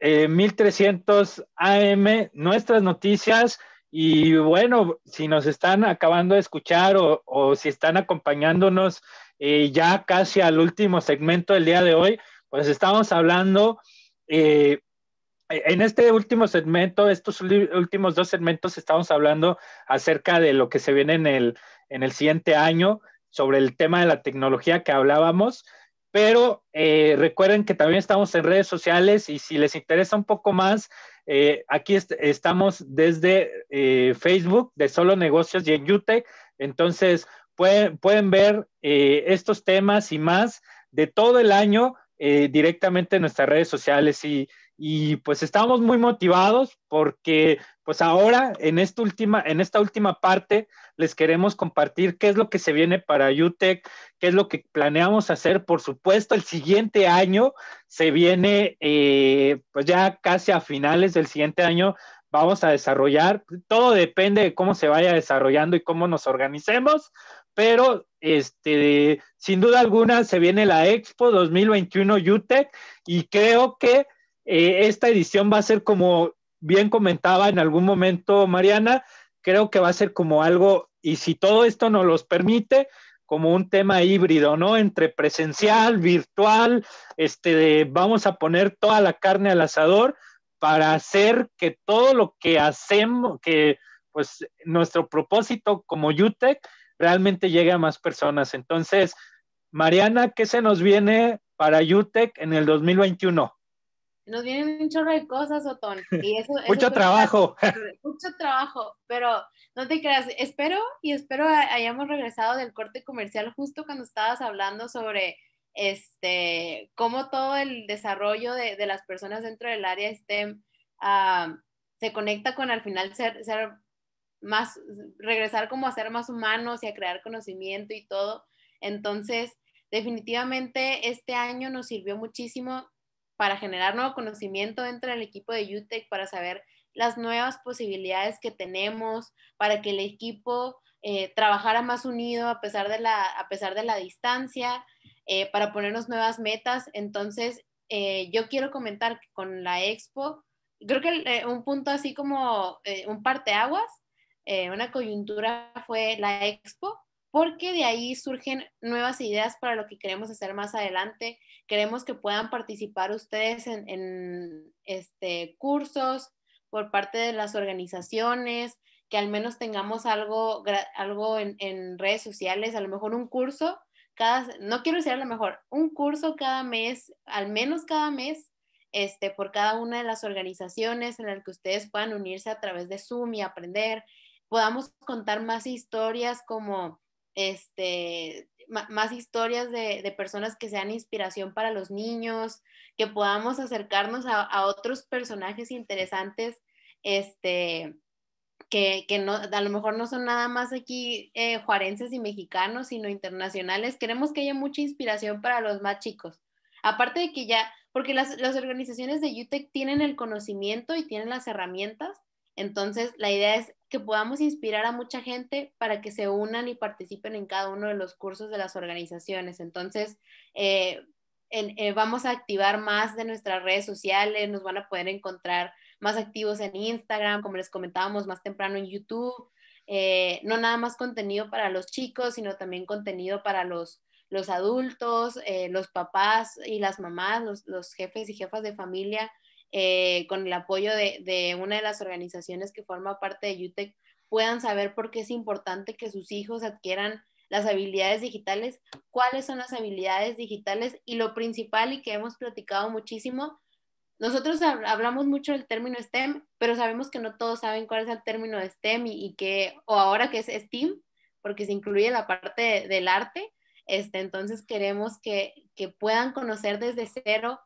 1300 eh, AM, nuestras noticias. Y bueno, si nos están acabando de escuchar o, o si están acompañándonos eh, ya casi al último segmento del día de hoy, pues estamos hablando eh, en este último segmento, estos últimos dos segmentos, estamos hablando acerca de lo que se viene en el, en el siguiente año, sobre el tema de la tecnología que hablábamos, pero eh, recuerden que también estamos en redes sociales y si les interesa un poco más eh, aquí estamos desde eh, Facebook de Solo Negocios y en YouTube. Entonces, pueden, ver eh, estos temas y más de todo el año directamente en nuestras redes sociales. Y y pues estamos muy motivados porque pues ahora en esta última en esta última parte les queremos compartir qué es lo que se viene para UTEC, qué es lo que planeamos hacer, por supuesto el siguiente año se viene eh, pues ya casi a finales del siguiente año vamos a desarrollar, todo depende de cómo se vaya desarrollando y cómo nos organicemos, pero este sin duda alguna se viene la Expo 2021 UTEC y creo que eh, esta edición va a ser como bien comentaba en algún momento Mariana, creo que va a ser como algo, y si todo esto nos los permite, como un tema híbrido, ¿no? Entre presencial, virtual, este, vamos a poner toda la carne al asador para hacer que todo lo que hacemos, que pues nuestro propósito como UTEC realmente llegue a más personas. Entonces, Mariana, ¿qué se nos viene para UTEC en el 2021? nos vienen un chorro de cosas, Otón. (laughs) mucho trabajo. mucho trabajo, pero no te creas, espero y espero hayamos regresado del corte comercial justo cuando estabas hablando sobre este, cómo todo el desarrollo de, las personas dentro del área STEM se conecta con al final ser, ser más, regresar como a ser más humanos y a crear conocimiento y todo. Entonces, definitivamente este año nos sirvió muchísimo para generar nuevo conocimiento dentro del equipo de UTEC, para saber las nuevas posibilidades que tenemos, para que el equipo eh, trabajara más unido a pesar de la, a pesar de la distancia, eh, para ponernos nuevas metas. Entonces, eh, yo quiero comentar con la expo, creo que un punto así como un parteaguas, una coyuntura fue la expo, porque de ahí surgen nuevas ideas para lo que queremos hacer más adelante. Queremos que puedan participar ustedes en, este, cursos por parte de las organizaciones, que al menos tengamos algo, algo en, redes sociales, a lo mejor un curso cada, no quiero decir a lo mejor, un curso cada mes, al menos cada mes, este, por cada una de las organizaciones en las que ustedes puedan unirse a través de Zoom y aprender, podamos contar más historias como este, más historias de, personas que sean inspiración para los niños, que podamos acercarnos a, otros personajes interesantes, este, que, no, a lo mejor no son nada más aquí eh, juarenses y mexicanos, sino internacionales. Queremos que haya mucha inspiración para los más chicos. Aparte de que ya, porque las, las organizaciones de UTEC tienen el conocimiento y tienen las herramientas, entonces, la idea es que podamos inspirar a mucha gente para que se unan y participen en cada uno de los cursos de las organizaciones. Entonces, eh, eh, vamos a activar más de nuestras redes sociales, nos van a poder encontrar más activos en Instagram, como les comentábamos más temprano en YouTube. Eh, no nada más contenido para los chicos, sino también contenido para los, los adultos, los papás y las mamás, los, los, jefes y jefas de familia eh, con el apoyo de, una de las organizaciones que forma parte de UTEC, puedan saber por qué es importante que sus hijos adquieran las habilidades digitales, cuáles son las habilidades digitales y lo principal y que hemos platicado muchísimo. Nosotros hablamos mucho del término STEM, pero sabemos que no todos saben cuál es el término STEM y, que, o ahora que es STEAM, porque se incluye la parte del arte, este, entonces queremos que, que puedan conocer desde cero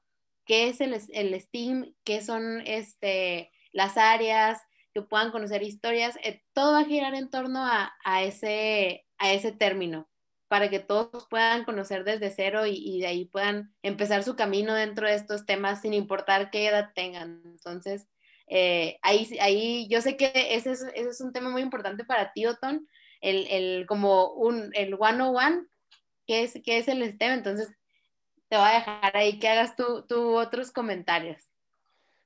qué es el, el STEAM, qué son este, las áreas, que puedan conocer historias, eh, todo va a girar en torno a, a, ese, a ese término, para que todos puedan conocer desde cero y, y, de ahí puedan empezar su camino dentro de estos temas sin importar qué edad tengan. Entonces, eh, ahí, ahí yo sé que ese es, es un tema muy importante para ti, Otón, el, el, como un, el 101, que es, que es el Steam, Entonces, te voy a dejar ahí que hagas tú, otros comentarios.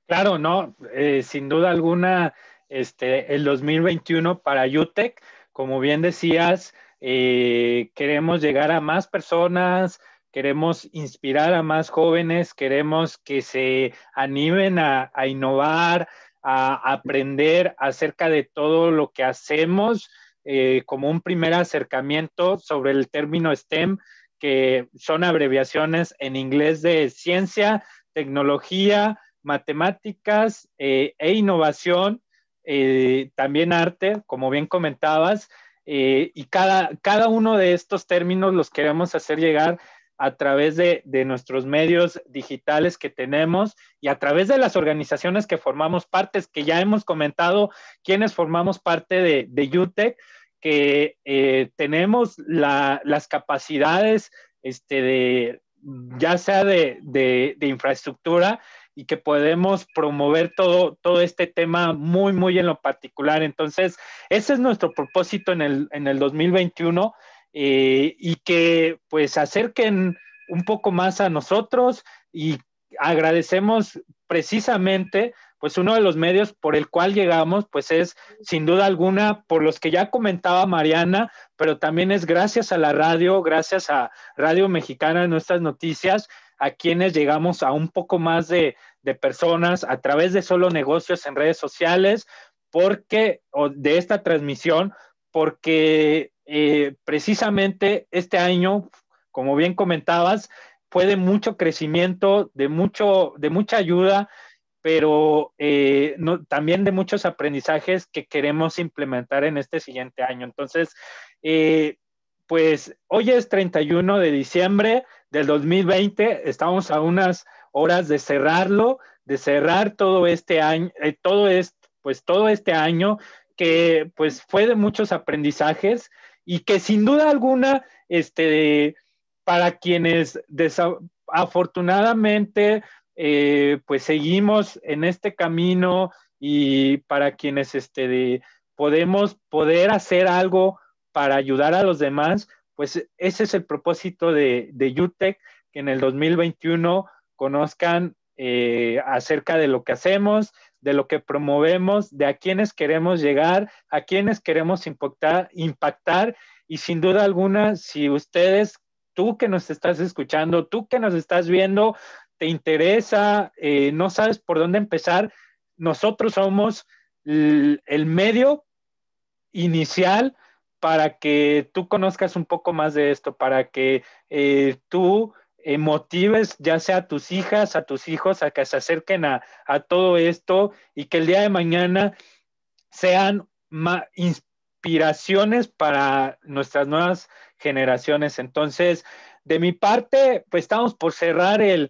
Claro, no, eh, sin duda alguna, este, el 2021 para UTEC, como bien decías, eh, queremos llegar a más personas, queremos inspirar a más jóvenes, queremos que se animen a, innovar, a aprender acerca de todo lo que hacemos eh, como un primer acercamiento sobre el término STEM que son abreviaciones en inglés de ciencia, tecnología, matemáticas eh, e innovación, eh, también arte, como bien comentabas, eh, y cada, uno de estos términos los queremos hacer llegar a través de, nuestros medios digitales que tenemos y a través de las organizaciones que formamos partes, que ya hemos comentado quienes formamos parte de, de UTEC, que eh, tenemos las capacidades, este, de, ya sea de, infraestructura, y que podemos promover todo, todo este tema muy, muy en lo particular. Entonces, ese es nuestro propósito en el, 2021 eh, y que pues acerquen un poco más a nosotros y agradecemos precisamente pues uno de los medios por el cual llegamos, pues es sin duda alguna por los que ya comentaba Mariana, pero también es gracias a la radio, gracias a Radio Mexicana, nuestras noticias, a quienes llegamos a un poco más de, personas a través de solo negocios en redes sociales, porque, o de esta transmisión, porque eh, precisamente este año, como bien comentabas, fue de mucho crecimiento, de, mucho, de mucha ayuda pero eh, también de muchos aprendizajes que queremos implementar en este siguiente año. Entonces, eh, pues hoy es 31 de diciembre del 2020, estamos a unas horas de cerrarlo, de cerrar todo este año, eh, todo este, pues todo este año que pues fue de muchos aprendizajes y que sin duda alguna, este, para quienes afortunadamente eh, pues seguimos en este camino y para quienes este, podemos poder hacer algo para ayudar a los demás, pues ese es el propósito de, UTEC, que en el 2021 conozcan eh, acerca de lo que hacemos, de lo que promovemos, de a quienes queremos llegar, a quienes queremos impactar, impactar y sin duda alguna, si ustedes, tú que nos estás escuchando, tú que nos estás viendo, te interesa, eh, no sabes por dónde empezar, nosotros somos el medio inicial para que tú conozcas un poco más de esto, para que eh, tú motives ya sea a tus hijas, a tus hijos, a que se acerquen a, a todo esto y que el día de mañana sean inspiraciones para nuestras nuevas generaciones. Entonces, de mi parte, pues estamos por cerrar el,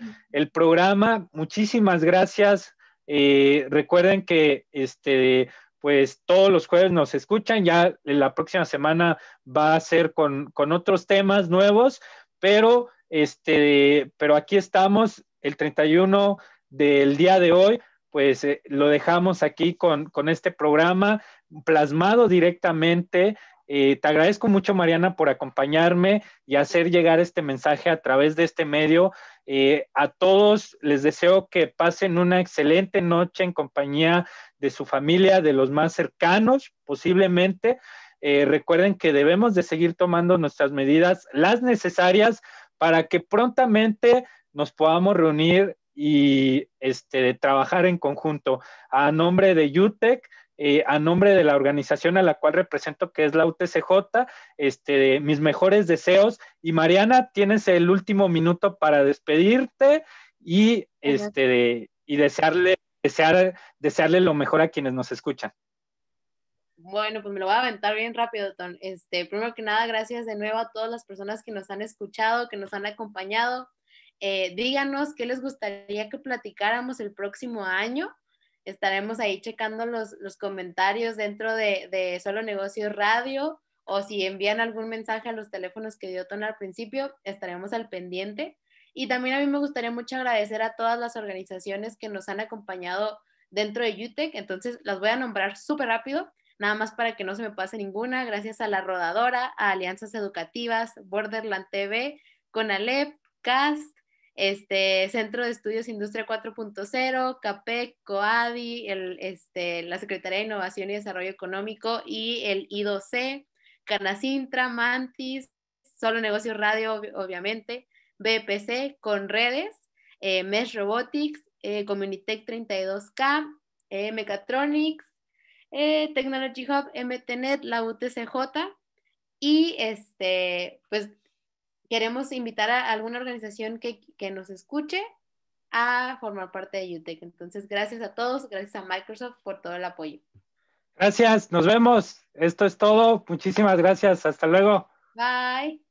programa. Muchísimas gracias. Eh, recuerden que este, pues todos los jueves nos escuchan. Ya la próxima semana va a ser con, otros temas nuevos, pero, este, pero aquí estamos el 31 del día de hoy. Pues eh, lo dejamos aquí con, con este programa plasmado directamente eh, te agradezco mucho, Mariana, por acompañarme y hacer llegar este mensaje a través de este medio. Eh, a todos les deseo que pasen una excelente noche en compañía de su familia, de los más cercanos, posiblemente. Eh, recuerden que debemos de seguir tomando nuestras medidas, las necesarias, para que prontamente nos podamos reunir y este, trabajar en conjunto. A nombre de UTEC, eh, a nombre de la organización a la cual represento, que es la UTCJ, este, mis mejores deseos. Y Mariana, tienes el último minuto para despedirte y, este, y desearle, desear, desearle lo mejor a quienes nos escuchan. Bueno, pues me lo voy a aventar bien rápido, Ton. Este, primero que nada, gracias de nuevo a todas las personas que nos han escuchado, que nos han acompañado. Eh, díganos qué les gustaría que platicáramos el próximo año estaremos ahí checando los, los comentarios dentro de, Solo Negocios Radio o si envían algún mensaje a los teléfonos que dio Ton al principio, estaremos al pendiente. Y también a mí me gustaría mucho agradecer a todas las organizaciones que nos han acompañado dentro de UTEC, entonces las voy a nombrar súper rápido, nada más para que no se me pase ninguna, gracias a La Rodadora, a Alianzas Educativas, Borderland TV, Conalep, CAST, este, Centro de Estudios Industria 4.0, CAPEC, COADI, el, este, la Secretaría de Innovación y Desarrollo Económico y el I2C, Canacintra, Mantis, Solo Negocios Radio, obviamente, BPC, con redes, eh, Mesh Robotics, eh, 32K, eh, Mechatronics, eh, Technology Hub, MTNet, la UTCJ y este, pues queremos invitar a alguna organización que, nos escuche a formar parte de UTEC. Entonces, gracias a todos, gracias a Microsoft por todo el apoyo. Gracias, nos vemos. Esto es todo. Muchísimas gracias. Hasta luego. Bye.